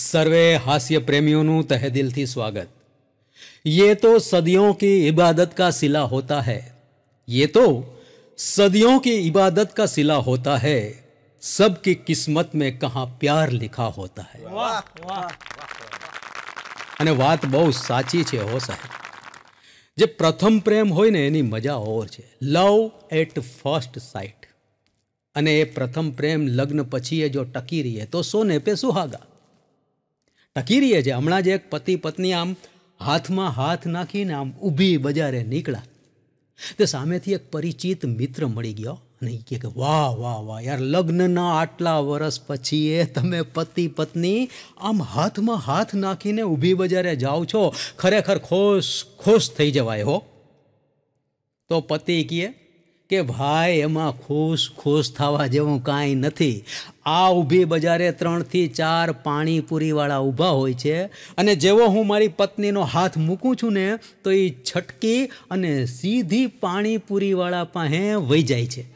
सर्वे हास्य प्रेमियों तह दिल थी स्वागत ये तो सदियों की इबादत का सिला होता है ये तो सदियों की इबादत का सिला होता है सबकी किस्मत में कहा प्यार लिखा होता है अने बात बहुत साची छे हो साहेब जे प्रथम प्रेम हो मजा और लव एट फर्स्ट साइट अने प्रथम प्रेम लग्न पछीए जो टकी रही है तो सोने पे सुहागा ટકી રહીએ છીએ હમણાં જ એક પતિ પત્ની આમ હાથમાં હાથ નાખીને આમ ઊભી બજારે નીકળ્યા તે સામેથી એક પરિચિત મિત્ર મળી ગયો અને એ કે વાહ વાહ વાહ યાર લગ્નના આટલા વર્ષ પછી એ તમે પતિ પત્ની આમ હાથમાં હાથ નાખીને ઊભી બજારે જાઓ છો ખરેખર ખુશ ખુશ થઈ જવાય હો તો પતિ કહે કે ભાઈ એમાં ખુશ ખુશ થવા જેવું કાંઈ નથી આ ઊભી બજારે ત્રણથી ચાર પાણીપુરીવાળા ઊભા હોય છે અને જેવો હું મારી પત્નીનો હાથ મૂકું છું ને તો એ છટકી અને સીધી પાણીપુરીવાળા પાસે વહી જાય છે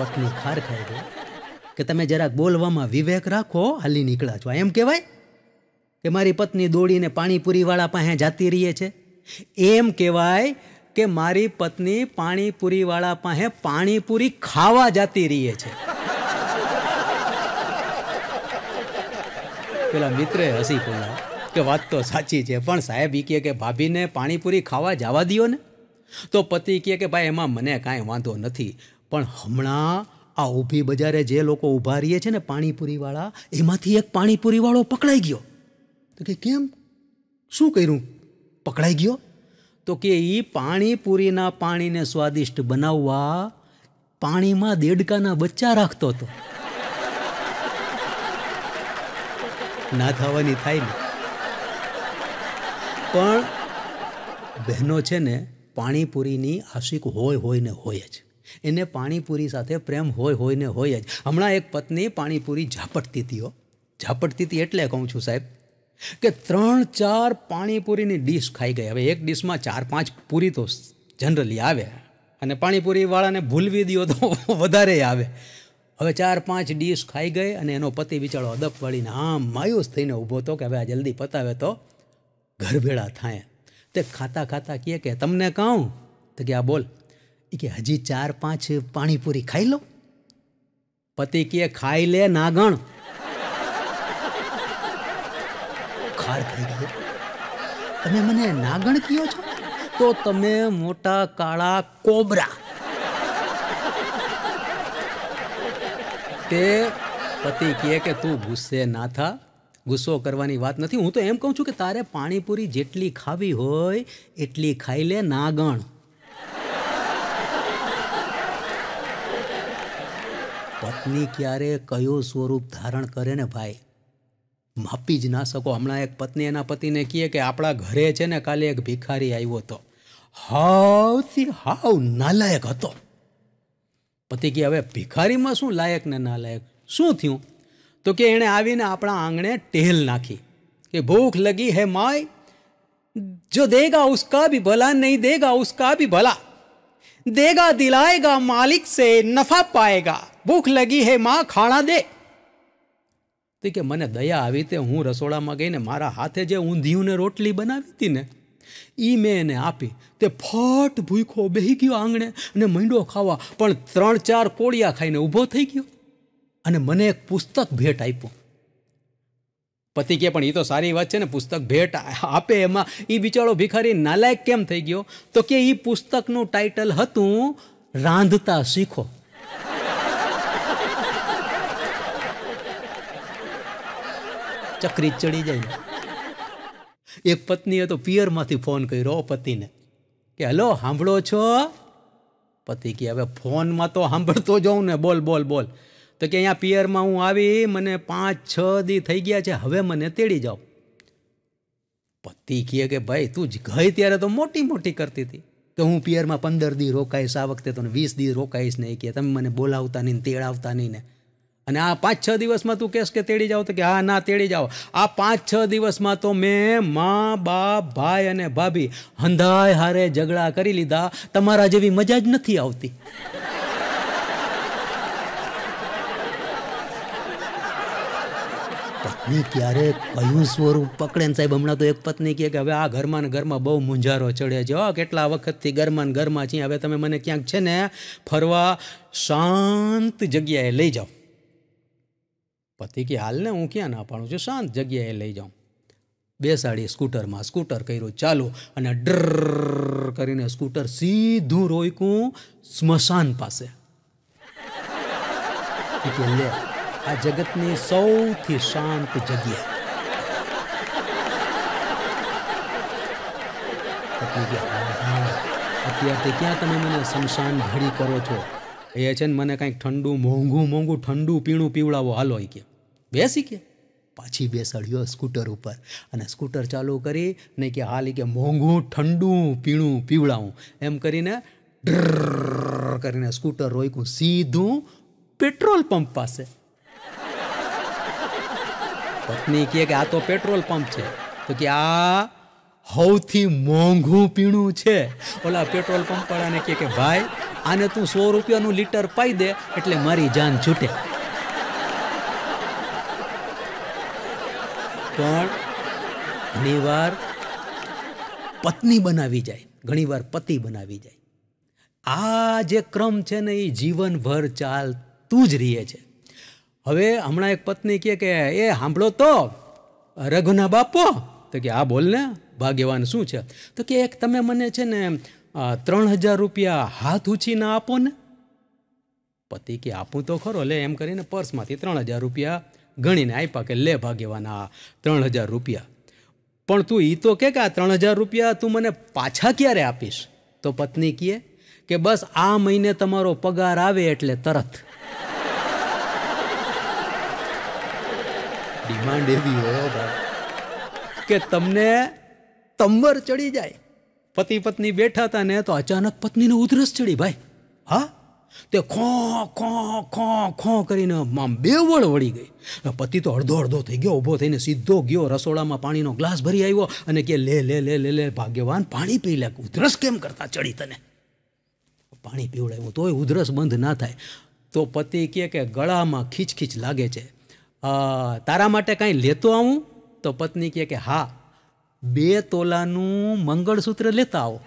પત્ની ખાર ખાઈ ગઈ કે તમે જરાક બોલવામાં વિવેક રાખો હાલી નીકળ્યા છો એમ કહેવાય કે મારી પત્ની દોડીને પાણીપુરીવાળા પાસે જાતી રહીએ છે એમ કહેવાય કે મારી પત્ની પાણીપુરીવાળા પાસે પાણીપુરી ખાવા જાતી રહીએ છે પેલા મિત્રે હસી પડ્યા કે વાત તો સાચી છે પણ સાહેબ એ કહે કે ભાભીને પાણીપુરી ખાવા જવા દો ને તો પતિ કહે કે ભાઈ એમાં મને કાંઈ વાંધો નથી પણ હમણાં આ ઊભી બજારે જે લોકો ઊભા રહીએ છે ને પાણીપુરીવાળા એમાંથી એક પાણીપુરીવાળો પકડાઈ ગયો તો કે કેમ શું કર્યું પકડાઈ ગયો તો કે એ પાણીપુરીના પાણીને સ્વાદિષ્ટ બનાવવા પાણીમાં દેડકાના બચ્ચા રાખતો હતો ના થવાની થાય ને પણ બહેનો છે ને પાણીપુરીની આશિક હોય હોય ને હોય જ એને પાણીપુરી સાથે પ્રેમ હોય હોય ને હોય જ હમણાં એક પત્ની પાણીપુરી ઝાપટતી હતી ઝાપટતી હતી એટલે કહું છું સાહેબ કે ત્રણ ચાર પાણીપુરીની ડીશ ખાઈ ગઈ હવે એક ડીશમાં ચાર પાંચ પૂરી તો જનરલી આવે અને પાણીપુરીવાળાને ભૂલવી દો તો વધારે આવે હવે ચાર પાંચ ડીશ ખાઈ ગઈ અને એનો પતિ બિચારો અદપ વળીને આમ માયુસ થઈને ઊભો હતો કે હવે આ જલ્દી પતાવે તો ઘર ભેળા થાય તે ખાતા ખાતા કહે કે તમને કહું તો કે આ બોલ એ કે હજી ચાર પાંચ પાણીપુરી ખાઈ લો પતિ કહે ખાઈ લે નાગણ ગણ ફાર થઈ ગયો તમે મને નાગણ કયો છો તો તમે મોટા કાળા કોબરા તે પતિ કહે કે તું ગુસ્સે ના થા ગુસ્સો કરવાની વાત નથી હું તો એમ કહું છું કે તારે પાણીપુરી જેટલી ખાવી હોય એટલી ખાઈ લે નાગણ પત્ની ક્યારે કયું સ્વરૂપ ધારણ કરે ને ભાઈ માપી જ ના શકો હમણાં એક પત્ની એના પતિને કહે કે આપણા ઘરે છે ને કાલે એક ભિખારી આવ્યો હતો હાવથી હાવ નાલાયક હતો પતિ કહે હવે ભિખારીમાં શું લાયક ને નાલાયક શું થયું તો કે એણે આવીને આપણા આંગણે ટેલ નાખી કે ભૂખ લગી હે માય જો દેગા ઉસકા ભી ભલા નહીં દેગા ઉસકા ભી ભલા દેગા દિલાયગા માલિક સે નફા પાએગા ભૂખ લગી હે માં ખાણા દે તે કે મને દયા આવી તે હું રસોડામાં ગઈને મારા હાથે જે ઊંધિયુંને રોટલી બનાવી હતી ને એ મેં એને આપી તે ફટ ભૂખો બેહી ગયો આંગણે અને મંડો ખાવા પણ ત્રણ ચાર કોળિયા ખાઈને ઊભો થઈ ગયો અને મને એક પુસ્તક ભેટ આપ્યું પતિ કે પણ એ તો સારી વાત છે ને પુસ્તક ભેટ આપે એમાં એ બિચારો ભિખારી નાલાયક કેમ થઈ ગયો તો કે એ પુસ્તકનું ટાઇટલ હતું રાંધતા શીખો ચક્રી ચડી જાય એક પત્નીએ તો પિયરમાંથી ફોન કર્યો પતિને કે હલો સાંભળો છો પતિ કે હવે ફોનમાં તો સાંભળતો જઉં ને બોલ બોલ બોલ તો કે અહીંયા પિયરમાં હું આવી મને પાંચ છ દી થઈ ગયા છે હવે મને તેડી જાઓ પતિ કહે કે ભાઈ તું જ ગઈ ત્યારે તો મોટી મોટી કરતી હતી કે હું પિયરમાં પંદર દી રોકાઈશ આ વખતે તો વીસ દી રોકાઈશ ને એ કે તમે મને બોલાવતા નહીં તેડાવતા નહીં ને અને આ પાંચ છ દિવસમાં તું કહેશ કે તેડી જાઓ તો કે હા ના તેડી જાઓ આ પાંચ છ દિવસમાં તો મેં મા બાપ ભાઈ અને ભાભી હંધાય હારે ઝઘડા કરી લીધા તમારા જેવી મજા જ નથી આવતી પત્ની ક્યારે કયું સ્વરૂપ પકડે ને સાહેબ હમણાં તો એક પત્ની કહે કે હવે આ ઘરમાં ને ઘરમાં બહુ મુંજારો ચડે છે કેટલા વખતથી ઘરમાં ને ઘરમાં છીએ હવે તમે મને ક્યાંક છે ને ફરવા શાંત જગ્યાએ લઈ જાઓ પતિ કે હાલને હું ક્યાં ના પાડું છું શાંત જગ્યાએ લઈ જાઉં બેસાડી સ્કૂટરમાં સ્કૂટર કર્યું ચાલુ અને ડર કરીને સ્કૂટર સીધું રોયકું સ્મશાન પાસે લે આ જગતની સૌથી શાંત જગ્યા અત્યારથી ક્યાં તમે મને સ્મશાન ઘડી કરો છો એ છે ને મને કાંઈક ઠંડુ મોંઘું મોંઘું ઠંડુ પીણું પીવડાવો હાલો હોય કે બેસી કે પાછી બેસાડ્યો સ્કૂટર ઉપર અને સ્કૂટર ચાલુ કરી ને કે હાલ કે મોંઘું ઠંડુ પીણું પીવડાવું એમ કરીને ડ્ર કરીને સ્કૂટર રોયકું સીધું પેટ્રોલ પંપ પાસે પત્ની કહે કે આ તો પેટ્રોલ પંપ છે તો કે આ સૌથી મોંઘું પીણું છે ઓલા પેટ્રોલ પંપ વાળાને કહે કે ભાઈ આને તું સો રૂપિયાનું લીટર પાઈ દે એટલે મારી જાન છૂટે પણ ઘણીવાર પત્ની બનાવી જાય ઘણીવાર પતિ બનાવી જાય આ જે ક્રમ છે ને એ જીવનભર ચાલતું જ રહે છે હવે હમણાં એક પત્ની કહે કે એ સાંભળો તો રઘુના બાપો તો કે આ બોલને ભાગ્યવાન શું છે તો કે એક તમે મને છે ને ત્રણ હજાર રૂપિયા હાથ ઉછીને આપો ને પતિ કે આપું તો ખરો લે એમ કરીને પર્સમાંથી ત્રણ હજાર રૂપિયા ગણીને આપ્યા કે લે ભાગ્યવાના ત્રણ હજાર રૂપિયા પણ તું એ તો કે આ ત્રણ હજાર રૂપિયા તું મને પાછા ક્યારે આપીશ તો પત્ની કહે કે બસ આ મહિને તમારો પગાર આવે એટલે તરત ડિમાન્ડ એવી હોય કે તમને તંબર ચડી જાય પતિ પત્ની બેઠા હતા ને તો અચાનક પત્નીને ઉધરસ ચડી ભાઈ હા તે ખો ખો ખો ખો કરીને આમ બેવળ વળી ગઈ પતિ તો અડધો અડધો થઈ ગયો ઊભો થઈને સીધો ગયો રસોડામાં પાણીનો ગ્લાસ ભરી આવ્યો અને કે લે લે લે લે લે ભાગ્યવાન પાણી પી લે ઉધરસ કેમ કરતા ચડી તને પાણી પીવડાવ્યું તોય ઉધરસ બંધ ના થાય તો પતિ કહે કે ગળામાં ખીચખીચ લાગે છે તારા માટે કાંઈ લેતો આવું તો પત્ની કહે કે હા બે તોલાનું મંગળસૂત્ર લેતા આવો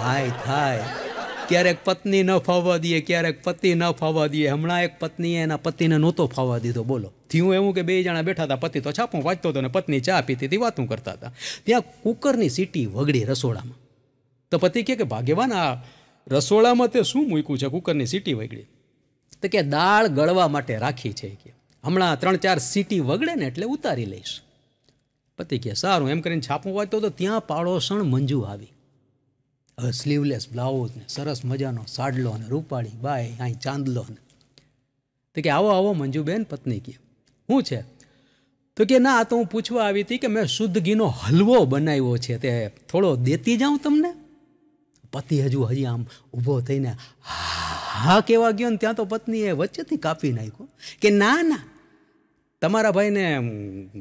થાય થાય ક્યારેક પત્ની ન ફાવવા દઈએ ક્યારેક પતિ ન ફાવવા દઈએ હમણાં એક પત્નીએ એના પતિને નહોતો ફાવવા દીધો બોલો થયું એવું કે બે જણા બેઠા હતા પતિ તો છાપો વાંચતો હતો ને પત્ની ચા પીતી હતી વાતું કરતા હતા ત્યાં કુકરની સીટી વગડી રસોડામાં તો પતિ કહે કે ભાગ્યવાન આ રસોડામાં તે શું મૂક્યું છે કુકરની સીટી વગડી તો કે દાળ ગળવા માટે રાખી છે કે હમણાં ત્રણ ચાર સીટી વગડે ને એટલે ઉતારી લઈશ પતિ કે સારું એમ કરીને છાપું વાંચતો તો ત્યાં પાડોશણ મંજુ આવી હવે સ્લીવલેસ બ્લાઉઝ ને સરસ મજાનો સાડલો ને રૂપાળી બાય અહીં ચાંદલો ને તો કે આવો આવો મંજુબેન પત્ની કે શું છે તો કે ના આ તો હું પૂછવા આવી હતી કે મેં શુદ્ધ ઘીનો હલવો બનાવ્યો છે તે થોડો દેતી જાઉં તમને પતિ હજુ હજી આમ ઊભો થઈને હા હા કહેવા ગયો ને ત્યાં તો પત્નીએ વચ્ચેથી કાપી નાખ્યો કે ના ના તમારા ભાઈને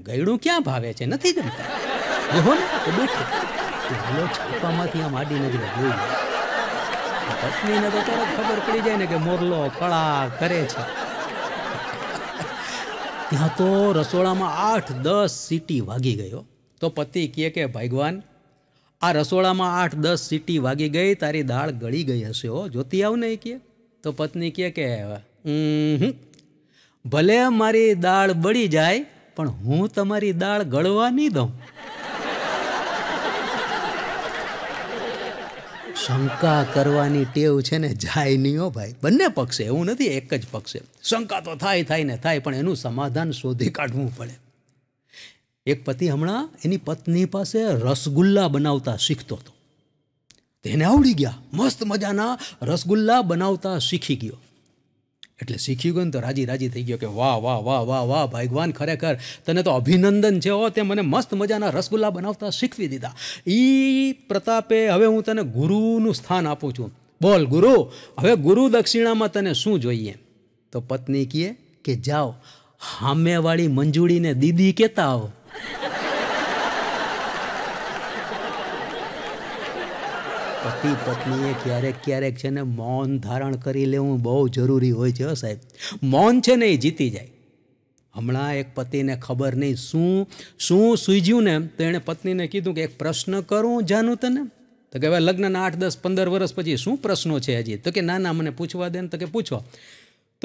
ગયડું ક્યાં ભાવે છે નથી ગમતા જુઓ ને બેઠો ચાલો છાપામાંથી આમ આડી નજરે જોઈ પત્નીને તો તરત ખબર પડી જાય ને કે મોરલો કળા કરે છે ત્યાં તો રસોડામાં આઠ દસ સીટી વાગી ગયો તો પતિ કહે કે ભગવાન આ રસોડામાં આઠ દસ સીટી વાગી ગઈ તારી દાળ ગળી ગઈ હશે હો જોતી આવ નહીં કે તો પત્ની કે કે ભલે મારી દાળ બળી જાય પણ હું તમારી દાળ ગળવા નહીં દઉં શંકા કરવાની ટેવ છે ને જાય નહીં હો ભાઈ બંને પક્ષે એવું નથી એક જ પક્ષે શંકા તો થાય થાય ને થાય પણ એનું સમાધાન શોધી કાઢવું પડે એક પતિ હમણાં એની પત્ની પાસે રસગુલ્લા બનાવતા શીખતો હતો તેને આવડી ગયા મસ્ત મજાના રસગુલ્લા બનાવતા શીખી ગયો એટલે શીખી ગયો ને તો રાજી રાજી થઈ ગયો કે વાહ વાહ વાહ વાહ વાહ ભગવાન ખરેખર તને તો અભિનંદન છે હો તે મને મસ્ત મજાના રસગુલ્લા બનાવતા શીખવી દીધા એ પ્રતાપે હવે હું તને ગુરુનું સ્થાન આપું છું બોલ ગુરુ હવે ગુરુ દક્ષિણામાં તને શું જોઈએ તો પત્ની કહે કે જાઓ હામેવાળી મંજૂળીને દીદી કહેતા આવો પતિ પત્નીએ ક્યારેક ક્યારેક છે ને મૌન ધારણ કરી લેવું બહુ જરૂરી હોય છે સાહેબ મૌન છે ને એ જીતી જાય હમણાં એક પતિને ખબર નહીં શું શું સૂઝ્યું ને તો એણે પત્નીને કીધું કે એક પ્રશ્ન કરું જાનું તને તો કે હવે લગ્નના આઠ દસ પંદર વર્ષ પછી શું પ્રશ્નો છે હજી તો કે ના ના મને પૂછવા દે ને તો કે પૂછો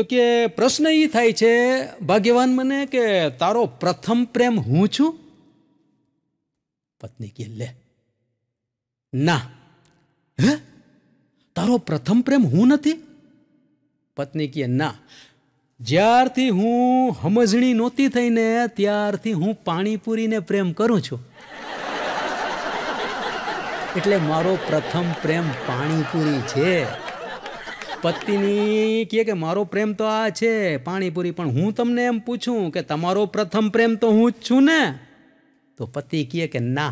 તો કે પ્રશ્ન એ થાય છે ભાગ્યવાન મને કે તારો પ્રથમ પ્રેમ હું છું પત્ની કે લે ના હે તારો પ્રથમ પ્રેમ હું નથી પત્ની કહે ના જ્યારથી હું હમજણી નહોતી થઈને ત્યારથી હું પાણીપુરીને પ્રેમ કરું છું એટલે મારો પ્રથમ પ્રેમ પાણીપુરી છે પતિની કહે કે મારો પ્રેમ તો આ છે પાણીપુરી પણ હું તમને એમ પૂછું કે તમારો પ્રથમ પ્રેમ તો હું જ છું ને તો પતિ કહે કે ના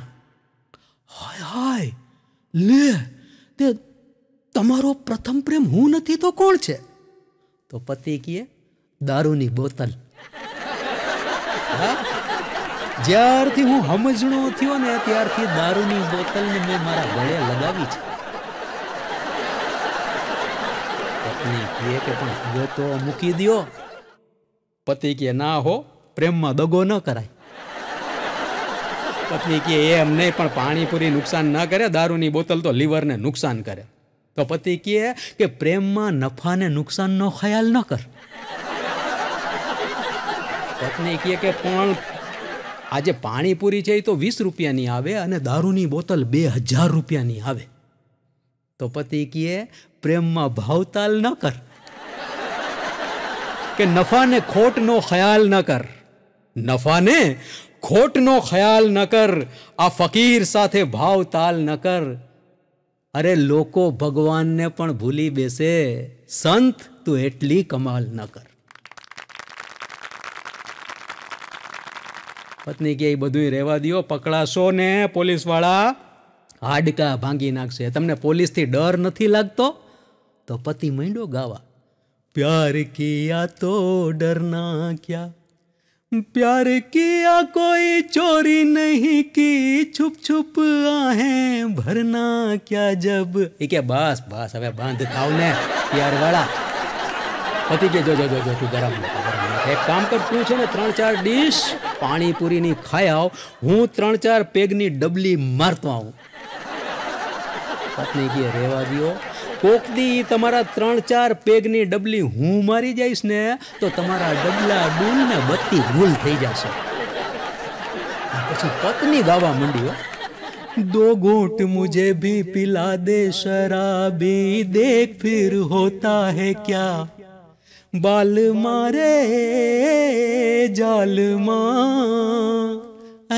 હાય હાય લે તે તમારો પ્રથમ પ્રેમ હું નથી તો કોણ છે તો પતિ કહે દારૂની બોતલ જ્યારથી હું સમજણો થયો ને ત્યારથી દારૂની બોતલ ને મેં મારા ગળે લગાવી છે પત્ની કહે કે પણ તો મૂકી દો પતિ કે ના હો પ્રેમમાં દગો ન કરાય પત્ની કહે એ અમને પણ પાણીપુરી નુકસાન ન કરે દારૂની બોતલ તો લીવરને નુકસાન કરે તો પતિ કહે કે પ્રેમમાં નફાને નુકસાનનો ખ્યાલ ન કર પત્ની કહે કે પણ આજે પાણીપુરી છે એ તો વીસ રૂપિયાની આવે અને દારૂની બોતલ બે હજાર રૂપિયાની આવે તો પતિ કહે પ્રેમમાં ભાવતાલ ન કર કે નફાને ખોટનો ખ્યાલ ન કર નફાને ખોટનો ખ્યાલ ન કર આ ફકીર સાથે ભાવ તાલ ન કર અરે લોકો ભગવાનને પણ ભૂલી બેસે સંત તું એટલી કમાલ ન કર પત્ની કે એ બધું રહેવા દો પકડાશો ને પોલીસવાળા હાડકા ભાંગી નાખશે તમને પોલીસથી ડર નથી લાગતો તો પતિ માંડ્યો ગાવા પ્યાર કિયા તો ડરના ક્યા प्यार किया कोई चोरी नहीं की छुप छुप आहें भरना क्या जब એ કે બસ બસ હવે બંધ થાવ ને પ્યારવાળા પતિ કે જો જો જો જો તું ગરમ એક કામ કર તું છે ને ત્રણ ચાર ડીશ પાણીપુરીની ખાઈ આવ હું ત્રણ ચાર પેગની ડબલી મારતો આવું પત્ની કે રેવા દો કોકદી તમારા ત્રણ ચાર પેગની ડબલી હું મારી જઈશ ને તો તમારા ડબલા ડૂલ ને બત્તી ભૂલ થઈ જશે પછી પત્ની ગાવા માંડ્યો दो घूट मुझे भी पिला दे शराबी देख फिर होता है क्या बाल मारे जाल मां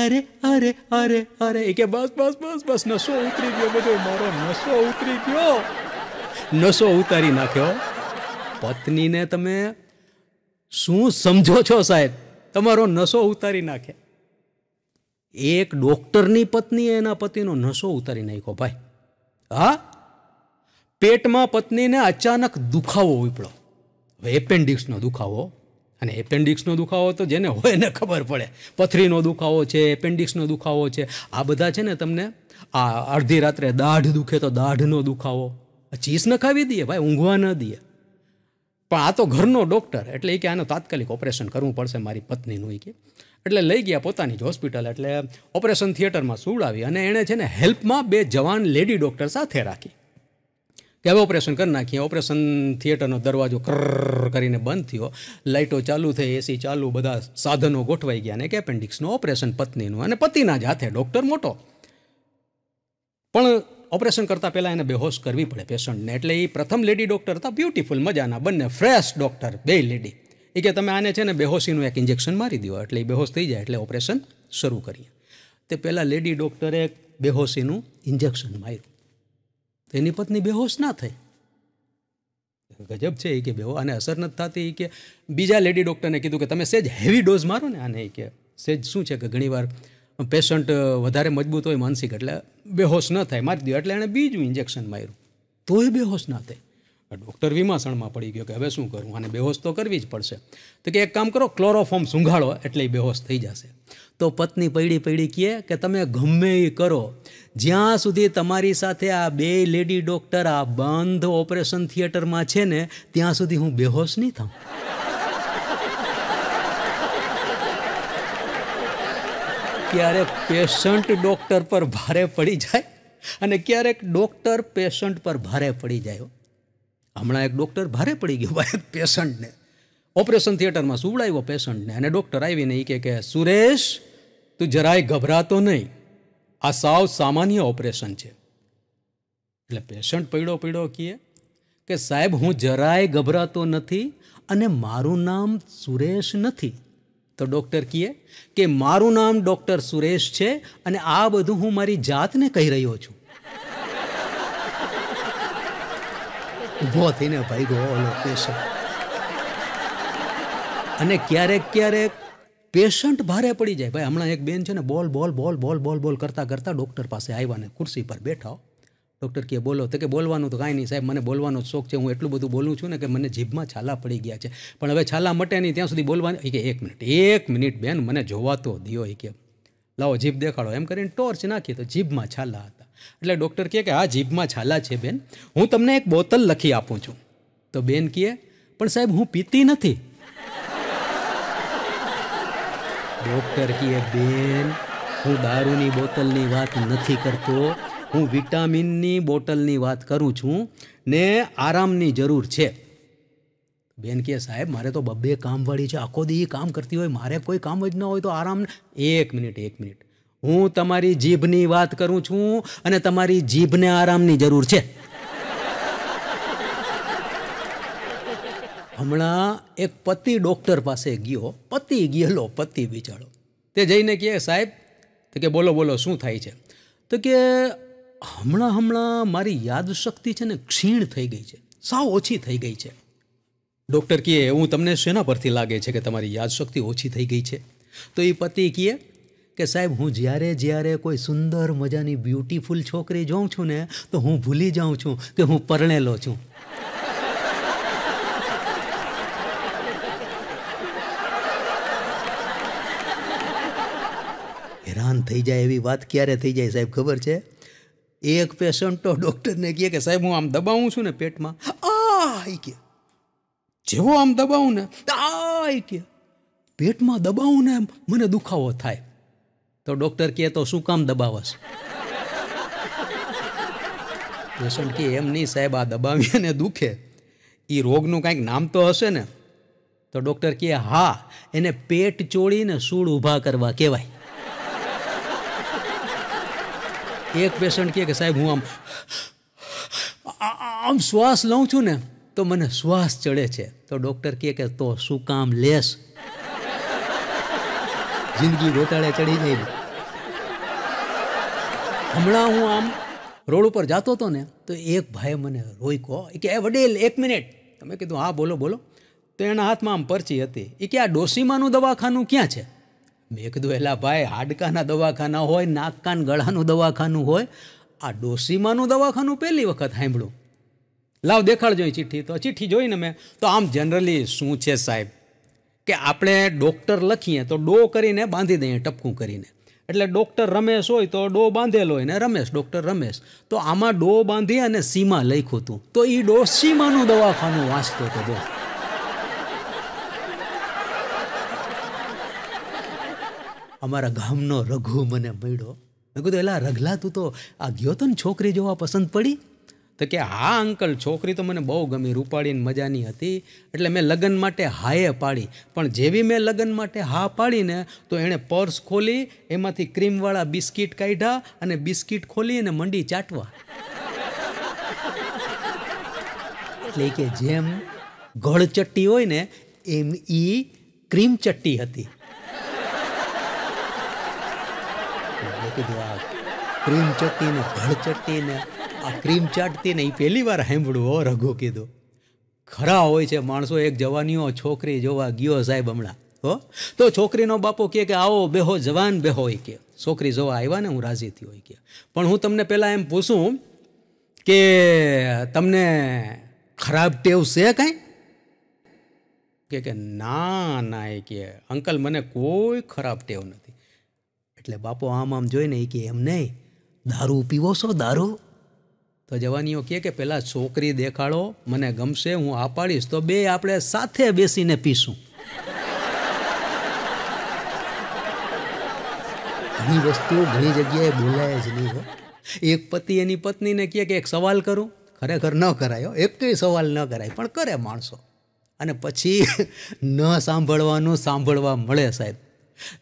અરે અરે અરે અરે કે બસ બસ બસ બસ નશો ઉતરી ગયો બધો મારો નશો ઉતરી ગયો નશો ઉતારી નાખ્યો પત્નીને તમે શું સમજો છો સાહેબ તમારો નશો ઉતારી નાખે એક ડોક્ટરની પત્નીએ એના પતિનો નશો ઉતારી નાખ્યો ભાઈ હા પેટમાં પત્નીને અચાનક દુખાવો ઉપડો હવે એપેન્ડિક્સનો દુખાવો અને એપેન્ડિક્સનો દુખાવો તો જેને હોય એને ખબર પડે પથરીનો દુખાવો છે એપેન્ડિક્સનો દુખાવો છે આ બધા છે ને તમને આ અડધી રાત્રે દાઢ દુખે તો દાઢનો દુખાવો ચીસ નખાવી દઈએ ભાઈ ઊંઘવા ન દઈએ પણ આ તો ઘરનો ડૉક્ટર એટલે એ કે આનું તાત્કાલિક ઓપરેશન કરવું પડશે મારી પત્નીનું એ કે એટલે લઈ ગયા પોતાની જ હોસ્પિટલ એટલે ઓપરેશન થિયેટરમાં સુવડાવી અને એણે છે ને હેલ્પમાં બે જવાન લેડી ડૉક્ટર સાથે રાખી કે હવે ઓપરેશન કરી નાખીએ ઓપરેશન થિયેટરનો દરવાજો કર કરીને બંધ થયો લાઇટો ચાલુ થઈ એસી ચાલુ બધા સાધનો ગોઠવાઈ ગયા અને કે એપેન્ડિક્સનું ઓપરેશન પત્નીનું અને પતિના જ હાથે ડૉક્ટર મોટો પણ ઓપરેશન કરતાં પહેલાં એને બેહોશ કરવી પડે પેશન્ટને એટલે એ પ્રથમ લેડી ડૉક્ટર હતા બ્યુટિફુલ મજાના બંને ફ્રેશ ડૉક્ટર બે લેડી એ કે તમે આને છે ને બેહોશીનું એક ઇન્જેક્શન મારી દો એટલે એ બેહોશ થઈ જાય એટલે ઓપરેશન શરૂ કરીએ તે પહેલાં લેડી ડૉક્ટરે બેહોશીનું ઇન્જેક્શન માર્યું તો એની પત્ની બેહોશ ના થઈ ગજબ છે એ કે બેહો આને અસર નથી થતી એ કે બીજા લેડી ડૉક્ટરને કીધું કે તમે સેજ હેવી ડોઝ મારો ને આને એ કે સેજ શું છે કે ઘણીવાર વાર પેશન્ટ વધારે મજબૂત હોય માનસિક એટલે બેહોશ ન થાય મારી દે એટલે એણે બીજું ઇન્જેક્શન માર્યું તોય બેહોશ ના થાય ડૉક્ટર વિમાસણમાં પડી ગયો કે હવે શું કરવું અને બેહોશ તો કરવી જ પડશે તો કે એક કામ કરો ક્લોરોફોર્મ સૂંઘાળો એટલે બેહોશ થઈ જશે તો પત્ની પૈડી પૈડી કહે કે તમે ગમે એ કરો જ્યાં સુધી તમારી સાથે આ બે લેડી ડૉક્ટર આ બંધ ઓપરેશન થિયેટરમાં છે ને ત્યાં સુધી હું બેહોશ નહીં થાઉં ક્યારેક પેશન્ટ ડૉક્ટર પર ભારે પડી જાય અને ક્યારેક ડૉક્ટર પેશન્ટ પર ભારે પડી જાય હમણાં એક ડૉક્ટર ભારે પડી ગયો ભાઈ પેશન્ટને ઓપરેશન થિયેટરમાં સુવડાવ્યો પેશન્ટને અને ડૉક્ટર આવીને એ કે સુરેશ તું જરાય ગભરાતો નહીં આ સાવ સામાન્ય ઓપરેશન છે એટલે પેશન્ટ પડ્યો પડ્યો કીએ કે સાહેબ હું જરાય ગભરાતો નથી અને મારું નામ સુરેશ નથી તો ડૉક્ટર કહે કે મારું નામ ડૉક્ટર સુરેશ છે અને આ બધું હું મારી જાતને કહી રહ્યો છું ઊભો થઈને ભાઈ ગયો ઓલો પેશન્ટ અને ક્યારેક ક્યારેક પેશન્ટ ભારે પડી જાય ભાઈ હમણાં એક બેન છે ને બોલ બોલ બોલ બોલ બોલ બોલ કરતાં કરતાં ડૉક્ટર પાસે આવ્યા ને ખુરશી પર બેઠા ડૉક્ટર કે બોલો તો કે બોલવાનું તો કાંઈ નહીં સાહેબ મને બોલવાનો શોખ છે હું એટલું બધું બોલું છું ને કે મને જીભમાં છાલા પડી ગયા છે પણ હવે છાલા મટે નહીં ત્યાં સુધી બોલવાની કે એક મિનિટ એક મિનિટ બેન મને જોવાતો દિયો એ કે લાવો જીભ દેખાડો એમ કરીને ટોર્ચ નાખીએ તો જીભમાં છાલા હતા એટલે ડૉક્ટર કહે કે આ જીભમાં છાલા છે બેન હું તમને એક બોતલ લખી આપું છું તો બેન કહે પણ સાહેબ હું પીતી નથી ડૉક્ટર કહે બેન હું દારૂની બોતલની વાત નથી કરતો હું વિટામિનની બોટલની વાત કરું છું ને આરામની જરૂર છે બેન કે સાહેબ મારે તો બબ્બે કામવાળી છે આખો દી કામ કરતી હોય મારે કોઈ કામ જ ન હોય તો આરામ એક મિનિટ એક મિનિટ હું તમારી જીભની વાત કરું છું અને તમારી જીભને આરામની જરૂર છે હમણાં એક પતિ ડૉક્ટર પાસે ગયો પતિ ગયેલો પતિ બિચારો તે જઈને કહે સાહેબ તો કે બોલો બોલો શું થાય છે તો કે હમણાં હમણાં મારી યાદશક્તિ છે ને ક્ષીણ થઈ ગઈ છે સાવ ઓછી થઈ ગઈ છે ડૉક્ટર કહે હું તમને શેના પરથી લાગે છે કે તમારી યાદશક્તિ ઓછી થઈ ગઈ છે તો એ પતિ કહે કે સાહેબ હું જ્યારે જ્યારે કોઈ સુંદર મજાની બ્યુટીફુલ છોકરી જોઉં છું ને તો હું ભૂલી જાઉં છું કે હું પરણેલો છું હેરાન થઈ જાય એવી વાત ક્યારે થઈ જાય સાહેબ ખબર છે એક પેશન્ટ તો ડૉક્ટરને કહે કે સાહેબ હું આમ દબાવું છું ને પેટમાં આ કે જેવો આમ દબાવું ને આ કે પેટમાં દબાવું ને મને દુખાવો થાય તો ડૉક્ટર કહે તો શું કામ દબાવશ પેશન્ટ કે એમ નહીં સાહેબ આ દબાવીએ ને દુખે એ રોગનું કાંઈક નામ તો હશે ને તો ડૉક્ટર કહે હા એને પેટ ચોળીને સૂળ ઊભા કરવા કહેવાય એક પેશન્ટ કહે કે સાહેબ હું આમ આમ શ્વાસ લઉં છું ને તો મને શ્વાસ ચડે છે તો ડૉક્ટર કહે કે તો શું કામ લેશ જિંદગી ગોટાળે ચડી જાય હમણાં હું આમ રોડ ઉપર જતો હતો ને તો એક ભાઈ મને રોઈકો કે એ વડીલ એક મિનિટ તમે કીધું હા બોલો બોલો તો એના હાથમાં આમ પરચી હતી એ કે આ ડોસીમાનું દવાખાનું ક્યાં છે મેં કીધું એલા ભાઈ હાડકાના દવાખાના હોય નાકકાન ગળાનું દવાખાનું હોય આ ડોસીમાનું દવાખાનું પહેલી વખત સાંભળું લાવ દેખાડજો એ ચિઠ્ઠી તો ચિઠ્ઠી જોઈને મેં તો આમ જનરલી શું છે સાહેબ કે આપણે ડૉક્ટર લખીએ તો ડો કરીને બાંધી દઈએ ટપકું કરીને એટલે ડૉક્ટર રમેશ હોય તો ડો બાંધેલો હોય ને રમેશ ડૉક્ટર રમેશ તો આમાં ડો બાંધી અને સીમા લખ્યું હતું તો એ ડો સીમાનું દવાખાનું વાંચતો હતો અમારા ગામનો રઘુ મને મળ્યો મેં કીધું એલા રઘલા તું તો આ ગયો તો ને છોકરી જોવા પસંદ પડી તો કે હા અંકલ છોકરી તો મને બહુ ગમી રૂપાળીને મજાની હતી એટલે મેં લગ્ન માટે હાએ પાડી પણ જેવી મેં લગ્ન માટે હા પાડીને તો એણે પર્સ ખોલી એમાંથી ક્રીમવાળા બિસ્કિટ કાઢ્યા અને બિસ્કિટ ખોલી અને મંડી ચાટવા એટલે કે જેમ ગળચટ્ટી હોય ને એમ એ ક્રીમ ચટ્ટી હતી કીધું આ ક્રીમ ચટણી ને ભળ ચટણી ને આ ક્રીમ ચાટતી ને એ પહેલી વાર સાંભળ્યું હો રઘુ કીધું ખરા હોય છે માણસો એક જવાનીઓ છોકરી જોવા ગયો સાહેબ હમણાં હો તો છોકરીનો બાપો કહે કે આવો બેહો જવાન બેહો હોય કે છોકરી જોવા આવ્યા ને હું રાજીથી હોય કે પણ હું તમને પહેલાં એમ પૂછું કે તમને ખરાબ ટેવ છે કાંઈ કે ના ના એ કે અંકલ મને કોઈ ખરાબ ટેવ નથી એટલે બાપો આમ આમ જોઈને કે એમ નહીં દારૂ પીવો છો દારૂ તો જવાનીઓ કહે કે પહેલાં છોકરી દેખાડો મને ગમશે હું આ પાડીશ તો બે આપણે સાથે બેસીને પીશું ઘણી વસ્તુ ઘણી જગ્યાએ બોલાય જ નહીં એક પતિ એની પત્નીને કહે કે એક સવાલ કરું ખરેખર ન કરાયો એક કંઈ સવાલ ન કરાય પણ કરે માણસો અને પછી ન સાંભળવાનું સાંભળવા મળે સાહેબ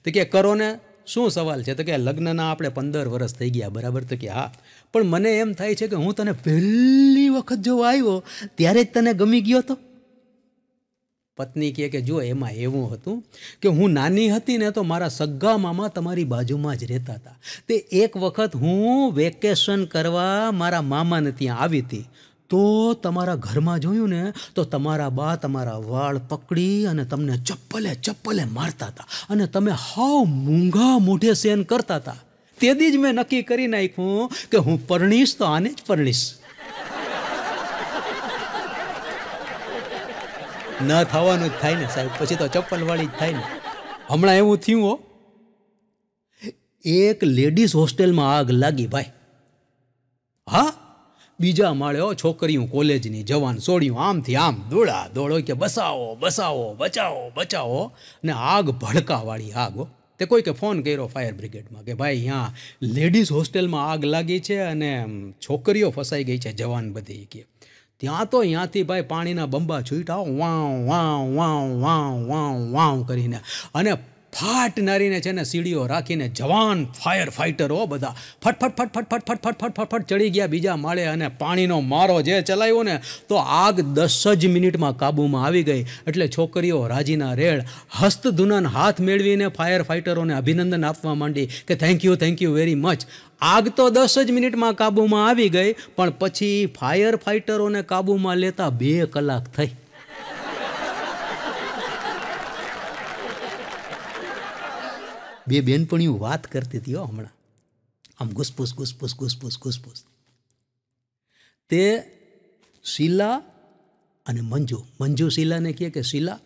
તો કે કરો ને શું સવાલ છે તો કે લગ્નના આપણે પંદર વર્ષ થઈ ગયા બરાબર તો કે હા પણ મને એમ થાય છે કે હું તને પહેલી વખત જો આવ્યો ત્યારે જ તને ગમી ગયો હતો પત્ની કહે કે જો એમાં એવું હતું કે હું નાની હતી ને તો મારા સગા મામા તમારી બાજુમાં જ રહેતા હતા તે એક વખત હું વેકેશન કરવા મારા મામાને ત્યાં આવી હતી તો તમારા ઘરમાં જોયું ને તો તમારા બા તમારા વાળ પકડી અને તમને ચપ્પલે ચપ્પલે મારતા હતા અને તમે હાવ મૂંઘા મોઢે સેન કરતા હતા તેથી જ મેં નક્કી કરી નાખ્યું કે હું પરણીશ તો આને જ પરણીશ ન થવાનું જ થાય ને સાહેબ પછી તો ચપ્પલવાળી જ થાય ને હમણાં એવું થયું હો એક લેડીઝ હોસ્ટેલમાં આગ લાગી ભાઈ હા બીજા માળે હો છોકરીઓ કોલેજની જવાન સોડ્યું આમથી આમ દોડા દોડો કે બસાવો બસાવો બચાવો બચાવો ને આગ ભડકાવાળી આગ હો તે કોઈકે ફોન કર્યો ફાયર બ્રિગેડમાં કે ભાઈ અહીંયા લેડીઝ હોસ્ટેલમાં આગ લાગી છે અને છોકરીઓ ફસાઈ ગઈ છે જવાન બધી કે ત્યાં તો ત્યાંથી ભાઈ પાણીના બંબા છૂટા વાવ વાવ વાવ વાવ વાવ વાવ કરીને અને ફાટ નારીને છે ને સીડીઓ રાખીને જવાન ફાયર ફાઇટરો બધા ફટફટ ફટફટ ફટફટ ફટફટ ફટફટ ચડી ગયા બીજા માળે અને પાણીનો મારો જે ચલાવ્યો ને તો આગ દસ જ મિનિટમાં કાબૂમાં આવી ગઈ એટલે છોકરીઓ રાજીના રેડ હસ્તધૂનન હાથ મેળવીને ફાયર ફાઇટરોને અભિનંદન આપવા માંડી કે thank you thank you very much આગ તો દસ જ મિનિટમાં કાબૂમાં આવી ગઈ પણ પછી ફાયર ફાઇટરોને કાબૂમાં લેતા બે કલાક થઈ બે બહેનપણીઓ વાત કરતી હતી હમણાં આમ ઘૂસપૂસ ઘૂસપૂસ ઘૂસપૂસ ઘૂસપૂસ તે શીલા અને મંજુ મંજુ શીલાને કહે કે શીલા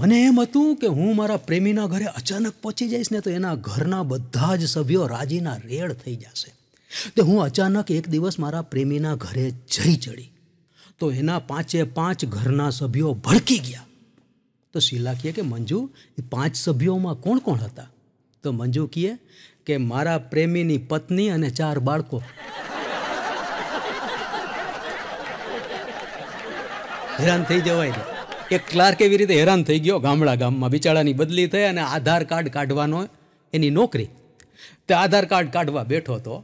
મને એમ હતું કે હું મારા પ્રેમીના ઘરે અચાનક પહોંચી જઈશ ને તો એના ઘરના બધા જ સભ્યો રાજીના રેડ થઈ જશે તો હું અચાનક એક દિવસ મારા પ્રેમીના ઘરે જઈ ચડી તો એના પાંચે પાંચ ઘરના સભ્યો ભડકી ગયા તો શીલા કહે કે મંજુ એ પાંચ સભ્યોમાં કોણ કોણ હતા તો મંજુ કહે કે મારા પ્રેમીની પત્ની અને ચાર બાળકો હેરાન થઈ જવાય કે ક્લાર્ક એવી રીતે હેરાન થઈ ગયો ગામડા ગામમાં બિચારાની બદલી થઈ અને આધાર કાર્ડ કાઢવાનો એની નોકરી તે આધાર કાર્ડ કાઢવા બેઠો હતો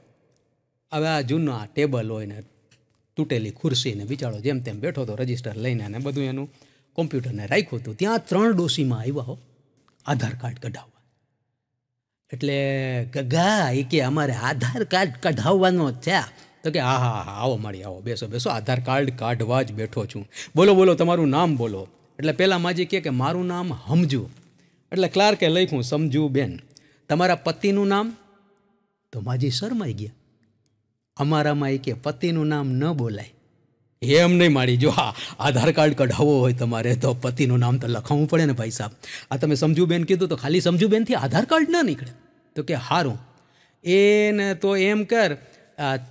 હવે આ જૂના ટેબલ હોય ને તૂટેલી ખુરશી ને બિચારો જેમ તેમ બેઠો હતો રજીસ્ટર લઈને અને બધું એનું કોમ્પ્યુટરને રાખ્યું હતું ત્યાં ત્રણ ડોસીમાં આવ્યા હો આધાર કાર્ડ કઢાવવા એટલે ગગા એ કે અમારે આધાર કાર્ડ કઢાવવાનો થયા તો કે હા હા હા આવો મારી આવો બેસો બેસો આધાર કાર્ડ કાઢવા જ બેઠો છું બોલો બોલો તમારું નામ બોલો એટલે પહેલાં માજી કહે કે મારું નામ સમજુ એટલે ક્લાર્કે લખ્યું સમજુ બેન તમારા પતિનું નામ તો માજી શરમાઈ ગયા અમારામાં એ કે પતિનું નામ ન બોલાય એમ નહીં માડી જો હા આધાર કાર્ડ કઢાવવો હોય તમારે તો પતિનું નામ તો લખાવવું પડે ને ભાઈ સાહેબ આ તમે સમજુબેન કીધું તો ખાલી સમજુબેનથી આધાર કાર્ડ ના નીકળે તો કે હારું એને તો એમ કર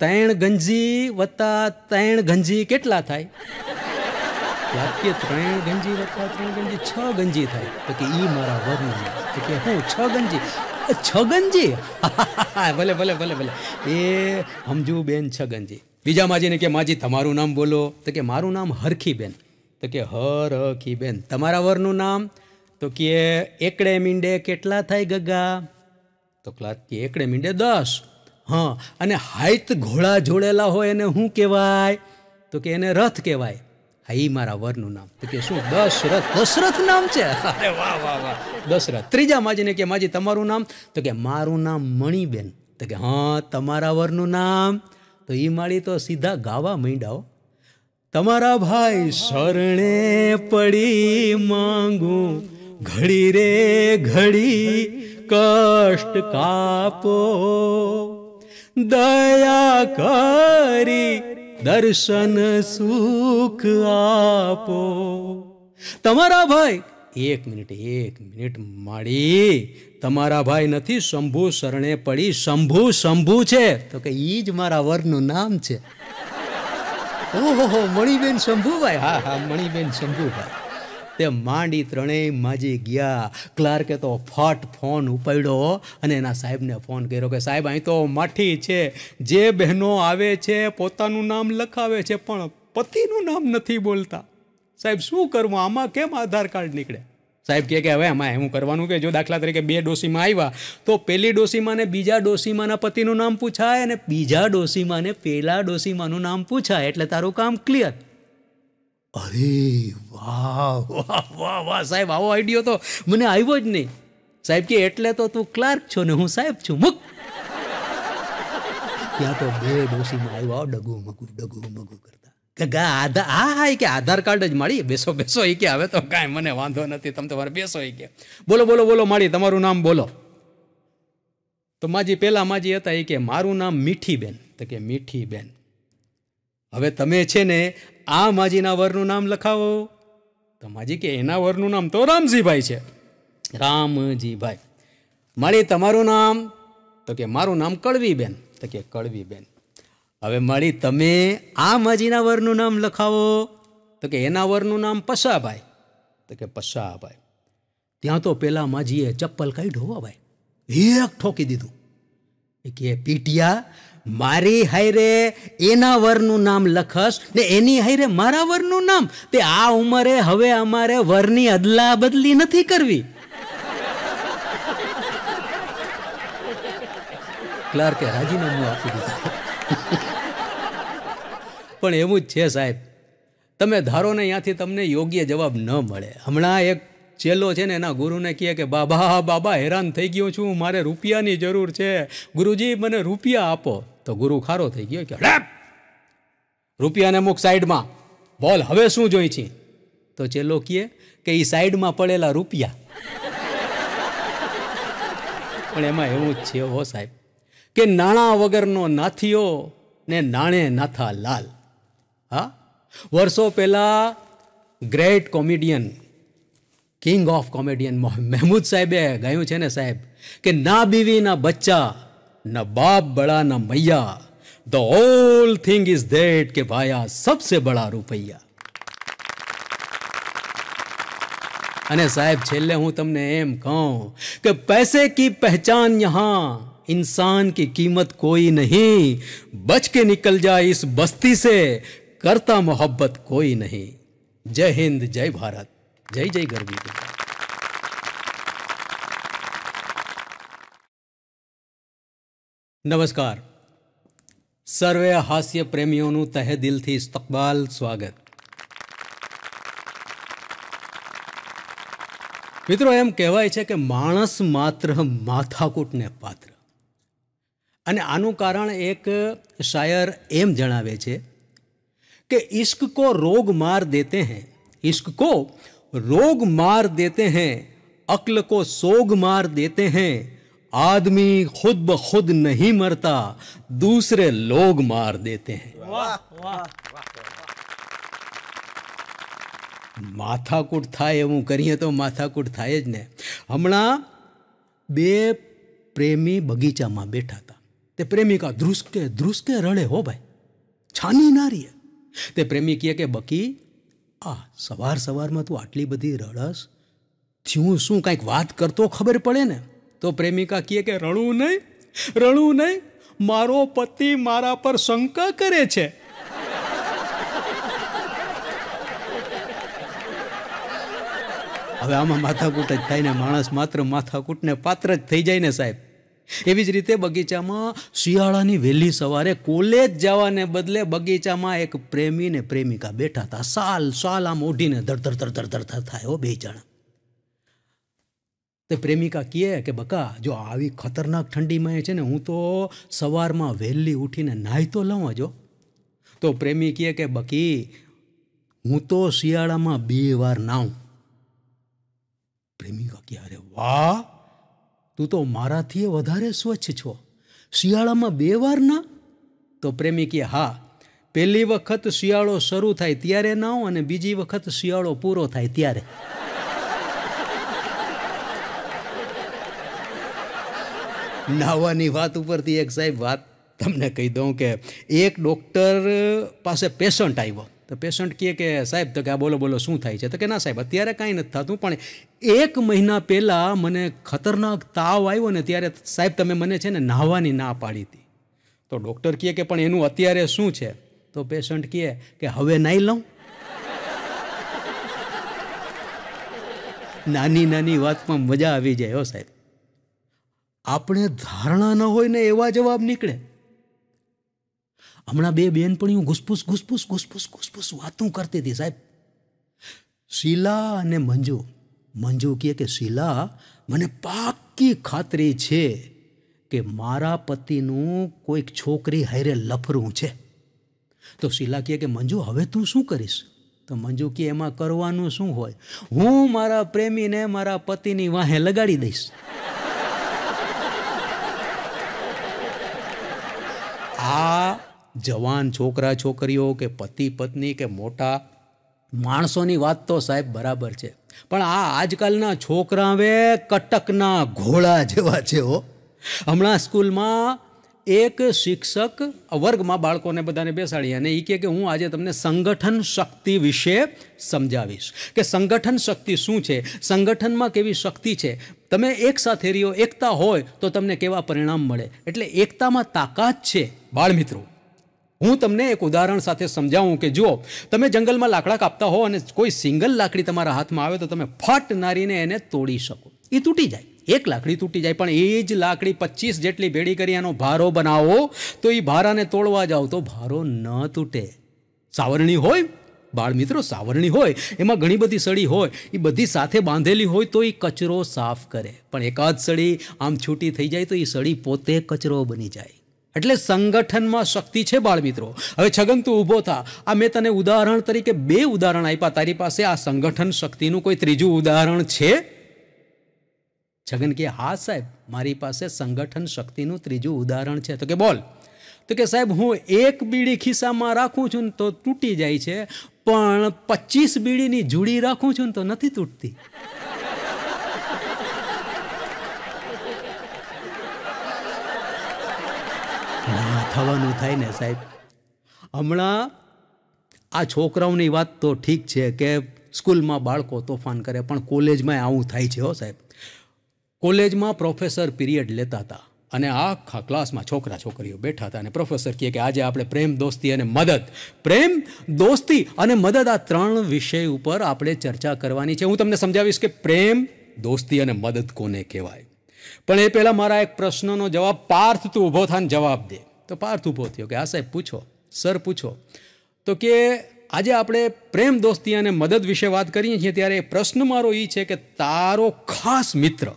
ત્રણ ગંજી વત્તા ત્રણ ગંજી કેટલા થાય યાદ ત્રણ ગંજી વત્તા ત્રણ ગંજી છ ગંજી થાય તો કે એ મારા વરનું તો કે હું છ ગંજી છ ગંજી ભલે ભલે ભલે ભલે એ સમજુ બેન છ બીજા માજીને કે માજી તમારું નામ બોલો તો કે મારું નામ હરખીબેન તો કે હરખીબેન તમારા વરનું નામ તો કે એકડે મીંડે કેટલા થાય ગગા તો ક્લાસ કે એકડે મીંડે દસ હા અને હાઈત ઘોડા જોડેલા હોય એને શું કહેવાય તો કે એને રથ કહેવાય હા એ મારા વરનું નામ તો કે શું દશરથ દશરથ નામ છે અરે વાહ વાહ વાહ દશરથ ત્રીજા માજીને કે માજી તમારું નામ તો કે મારું નામ મણિબેન તો કે હા તમારા વરનું નામ તો એ માળી તો સીધા ગાવા માંડ્યા તમારા ભાઈ શરણે પડી માંગુ ઘડી રે ઘડી કષ્ટ કાપો દયા કરી દર્શન સુખ આપો તમારા ભાઈ એક મિનિટ એક મિનિટ મળી તમારા ભાઈ નથી શંભુ શરણે પડી શંભુ શંભુ છે તો કે એ જ મારા વરનું નામ છે ઓહો મણીબેન શંભુભાઈ હા હા મણીબેન શંભુભાઈ તે માંડી ત્રણેય માજી ગયા ક્લાર્કે તો ફટ ફોન ઉપાડ્યો અને એના સાહેબને ફોન કર્યો કે સાહેબ અહીં તો માઠી છે જે બહેનો આવે છે પોતાનું નામ લખાવે છે પણ પતિનું નામ નથી બોલતા સાહેબ શું કરવું આમાં કેમ આધાર કાર્ડ નીકળે સાહેબ કહે કે હવે આમાં એવું કરવાનું કે જો દાખલા તરીકે બે ડોસીમાં આવ્યા તો પહેલી ડોસીમાં ને બીજા ડોસીમાના પતિનું નામ પૂછાય અને બીજા ડોસીમાં ને પહેલા ડોસીમાનું નામ પૂછાય એટલે તારું કામ ક્લિયર અરે વાહ વાહ વાહ વાહ સાહેબ આવો આઈડિયો તો મને આવ્યો જ નહીં સાહેબ કે એટલે તો તું ક્લાર્ક છો ને હું સાહેબ છું મુક ત્યાં તો બે ડોસીમાં આવ્યા ડગુ મગુ ડગુ મગુ કરતા કે ગા આધા હા હા એ કે આધાર કાર્ડ જ મળી બેસો બેસો એ કે હવે તો કાંઈ મને વાંધો નથી તમે તમારે બેસો એ કે બોલો બોલો બોલો મળી તમારું નામ બોલો તો માજી પહેલાં માજી હતા એ કે મારું નામ મીઠી બેન તો કે મીઠી બેન હવે તમે છે ને આ માજીના વરનું નામ લખાવો તો માજી કે એના વરનું નામ તો રામજીભાઈ છે રામજીભાઈ મળી તમારું નામ તો કે મારું નામ કડવી બેન તો કે કડવી બેન હવે મળી તમે આ માજીના વરનું નામ લખાવો તો કે એના વરનું નામ પશાભાઈ તો કે પશાભાઈ ત્યાં તો પેલા માજીએ ચપ્પલ કાઢ્યો હો ભાઈ એક ઠોકી દીધું કે પીટિયા મારી હાયરે એના વરનું નામ લખસ ને એની હાયરે મારા વરનું નામ તે આ ઉંમરે હવે અમારે વરની અદલા બદલી નથી કરવી ક્લાર્કે રાજીનામું આપી દીધું પણ એવું જ છે સાહેબ તમે ધારો ને ત્યાંથી તમને યોગ્ય જવાબ ન મળે હમણાં એક ચેલો છે ને એના ગુરુને કહે કે બાબા બાબા હેરાન થઈ ગયો છું મારે રૂપિયાની જરૂર છે ગુરુજી મને રૂપિયા આપો તો ગુરુ ખારો થઈ ગયો કે રૂપિયાને અમુક સાઈડમાં બોલ હવે શું જોઈ છે તો ચેલો કહે કે એ સાઈડમાં પડેલા રૂપિયા પણ એમાં એવું જ છે હો સાહેબ કે નાણાં વગરનો નાથીઓ ને નાણે નાથા લાલ हा वर्षों पहला great comedian king of comedian Mahmood साहेबे गायू है साहेब कि ना बीवी ना बच्चा ना बाप बड़ा ना मैया the whole thing is that के भाया सबसे बड़ा रुपया અને સાહેબ છેલ્લે હું તમને એમ કહું કે પૈસે કી પહેચાન યહાં ઇન્સાન કી કિંમત કોઈ નહીં બચ કે નિકલ જા ઇસ બસ્તી સે કરતા મોહબ્બત કોઈ નહીં જય હિન્દ જય ભારત જય જય ગરબી નમસ્કાર સર્વે હાસ્ય પ્રેમીઓનું તહે દિલથી ઇસ્તકબાલ સ્વાગત મિત્રો એમ કહેવાય છે કે માણસ માત્ર માથાકૂટને પાત્ર અને આનું કારણ એક શાયર એમ જણાવે છે कि इश्क को रोग मार देते हैं इश्क को रोग मार देते हैं अक्ल को सोग मार देते हैं आदमी खुद ब खुद नहीं मरता दूसरे लोग मार देते हैं वाह माथा कूट थाय हूँ करिए तो माथा कूट थाय ने हम बे प्रेमी बगीचा में बैठा था ते प्रेमी का ध्रुसके ध्रुसके रड़े हो भाई छानी नारी है તે પ્રેમી કહે કે બકી આ સવાર સવારમાં તું આટલી બધી રડસ થયું શું કાંઈક વાત કરતો ખબર પડે ને તો પ્રેમિકા કહે કે રણું નહીં રણું નહીં મારો પતિ મારા પર શંકા કરે છે હવે આમાં માથાકૂટ જ થાય ને માણસ માત્ર માથાકૂટને પાત્ર જ થઈ જાય ને સાહેબ એવી જ રીતે બગીચામાં શિયાળાની વહેલી સવારે કોલેજ જવાને બદલે બગીચામાં એક પ્રેમી ને પ્રેમિકા બેઠા હતા સાલ સાલ આમ ઓઢીને ધડધડ ધડધડ ધરધર થાય હો બે જણા તે પ્રેમિકા કહે કે બકા જો આવી ખતરનાક ઠંડીમાં છે ને હું તો સવારમાં વહેલી ઉઠીને નાહી તો લઉં જો તો પ્રેમી કહે કે બકી હું તો શિયાળામાં બે વાર નાહું પ્રેમિકા કહે અરે વાહ તું તો મારાથી વધારે સ્વચ્છ છો શિયાળામાં બે વાર ના તો પ્રેમી કહે હા પહેલી વખત શિયાળો શરૂ થાય ત્યારે નાઓ અને બીજી વખત શિયાળો પૂરો થાય ત્યારે નાહવાની વાત ઉપરથી એક સાહેબ વાત તમને કહી દઉં કે એક ડૉક્ટર પાસે પેશન્ટ આવ્યો તો પેશન્ટ કહે કે સાહેબ તો કે આ બોલો બોલો શું થાય છે તો કે ના સાહેબ અત્યારે કાંઈ નથી થતું પણ એક મહિના પહેલાં મને ખતરનાક તાવ આવ્યો ને ત્યારે સાહેબ તમે મને છે ને નાહવાની ના પાડી હતી તો ડૉક્ટર કહે કે પણ એનું અત્યારે શું છે તો પેશન્ટ કહે કે હવે નાહી લઉં નાની નાની વાતમાં મજા આવી જાય હો સાહેબ આપણે ધારણા ન હોય ને એવા જવાબ નીકળે હમણાં બે પણ હું ઘુસપુસ ઘુસપુસ ઘુસપુસ ઘુસપુસ વાતું કરતી હતી સાહેબ શીલા અને મંજુ મંજુ કહે કે શીલા મને પાક્કી ખાતરી છે કે મારા પતિનું કોઈક છોકરી હારે લફરું છે તો શીલા કહે કે મંજુ હવે તું શું કરીશ તો મંજુ કે એમાં કરવાનું શું હોય હું મારા પ્રેમીને મારા પતિની વાહે લગાડી દઈશ આ જવાન છોકરા છોકરીઓ કે પતિ પત્ની કે મોટા માણસોની વાત તો સાહેબ બરાબર છે પણ આ આજકાલના છોકરા હવે કટકના ઘોડા જેવા છે હો હમણાં સ્કૂલમાં એક શિક્ષક વર્ગમાં બાળકોને બધાને બેસાડી અને એ કહે કે હું આજે તમને સંગઠન શક્તિ વિશે સમજાવીશ કે સંગઠન શક્તિ શું છે સંગઠનમાં કેવી શક્તિ છે તમે એક સાથે રહ્યો એકતા હોય તો તમને કેવા પરિણામ મળે એટલે એકતામાં તાકાત છે બાળમિત્રો હું તમને એક ઉદાહરણ સાથે સમજાવું કે જુઓ તમે જંગલમાં લાકડા કાપતા હો અને કોઈ સિંગલ લાકડી તમારા હાથમાં આવે તો તમે ફટ નારીને એને તોડી શકો એ તૂટી જાય એક લાકડી તૂટી જાય પણ એ જ લાકડી પચીસ જેટલી ભેળી કરી એનો ભારો બનાવો તો એ ભારાને તોડવા જાઓ તો ભારો ન તૂટે સાવરણી હોય બાળ મિત્રો સાવરણી હોય એમાં ઘણી બધી સળી હોય એ બધી સાથે બાંધેલી હોય તો એ કચરો સાફ કરે પણ એકાદ સળી આમ છૂટી થઈ જાય તો એ સળી પોતે કચરો બની જાય એટલે સંગઠનમાં શક્તિ છે બાળમિત્રો હવે છગન તું ઊભો થા આ મેં તને ઉદાહરણ તરીકે બે ઉદાહરણ આપ્યા તારી પાસે આ સંગઠન શક્તિનું કોઈ ત્રીજું ઉદાહરણ છે છગન કે હા સાહેબ મારી પાસે સંગઠન શક્તિનું ત્રીજું ઉદાહરણ છે તો કે બોલ તો કે સાહેબ હું એક બીડી ખિસ્સામાં રાખું છું ને તો તૂટી જાય છે પણ પચીસ બીડીની જુડી રાખું છું ને તો નથી તૂટતી થવાનું થાય ને સાહેબ હમણાં આ છોકરાઓની વાત તો ઠીક છે કે સ્કૂલમાં બાળકો તોફાન કરે પણ કોલેજમાં આવું થાય છે હો સાહેબ કોલેજમાં પ્રોફેસર પિરિયડ લેતા હતા અને આખા ક્લાસમાં છોકરા છોકરીઓ બેઠા હતા અને પ્રોફેસર કહે કે આજે આપણે પ્રેમ દોસ્તી અને મદદ પ્રેમ દોસ્તી અને મદદ આ ત્રણ વિષય ઉપર આપણે ચર્ચા કરવાની છે હું તમને સમજાવીશ કે પ્રેમ દોસ્તી અને મદદ કોને કહેવાય પણ એ પહેલાં મારા એક પ્રશ્નનો જવાબ પાર્થ તું ઊભો થાને જવાબ દે તો પાર્થ ઊભો થયો કે હા સાહેબ પૂછો સર પૂછો તો કે આજે આપણે પ્રેમ દોસ્તી અને મદદ વિશે વાત કરીએ છીએ ત્યારે પ્રશ્ન મારો એ છે કે તારો ખાસ મિત્ર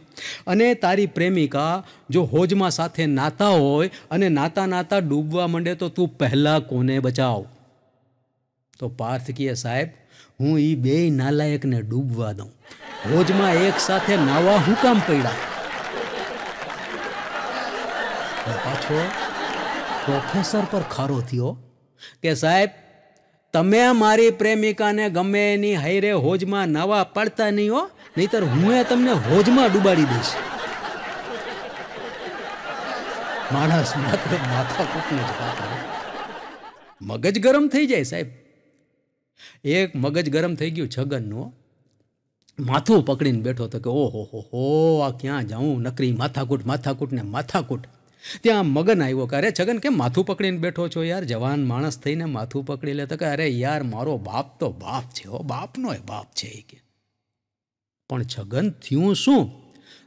અને તારી પ્રેમિકા જો હોજમાં સાથે નાતા હોય અને નાતા નાતા ડૂબવા માંડે તો તું પહેલાં કોને બચાવ તો પાર્થ કહે સાહેબ હું એ બે નાલાયકને ડૂબવા દઉં હોજમાં એક સાથે નાવા હુકામ પડ્યા પાછો પ્રોફેસર પર ખરો થયો કે સાહેબ તમે મારી પ્રેમિકાને ગમે એની હાઈરે હોજમાં નવા પાડતા નહીં હો નહીતર હું એ તમને હોજમાં ડુબાડી દઈશ માણસ માત્ર માથા કૂટનું જ મગજ ગરમ થઈ જાય સાહેબ એક મગજ ગરમ થઈ ગયું છગનનું માથું પકડીને બેઠો તો કે ઓહો હો હો આ ક્યાં જાઉં નકરી માથાકૂટ માથાકૂટ ને માથાકૂટ ત્યાં મગન આવ્યો કે અરે છગન કેમ માથું પકડીને બેઠો છો યાર જવાન માણસ થઈને માથું પકડી લે તો કે અરે યાર મારો બાપ તો બાપ છે હો બાપનો એ બાપ છે એ કે પણ છગન થયું શું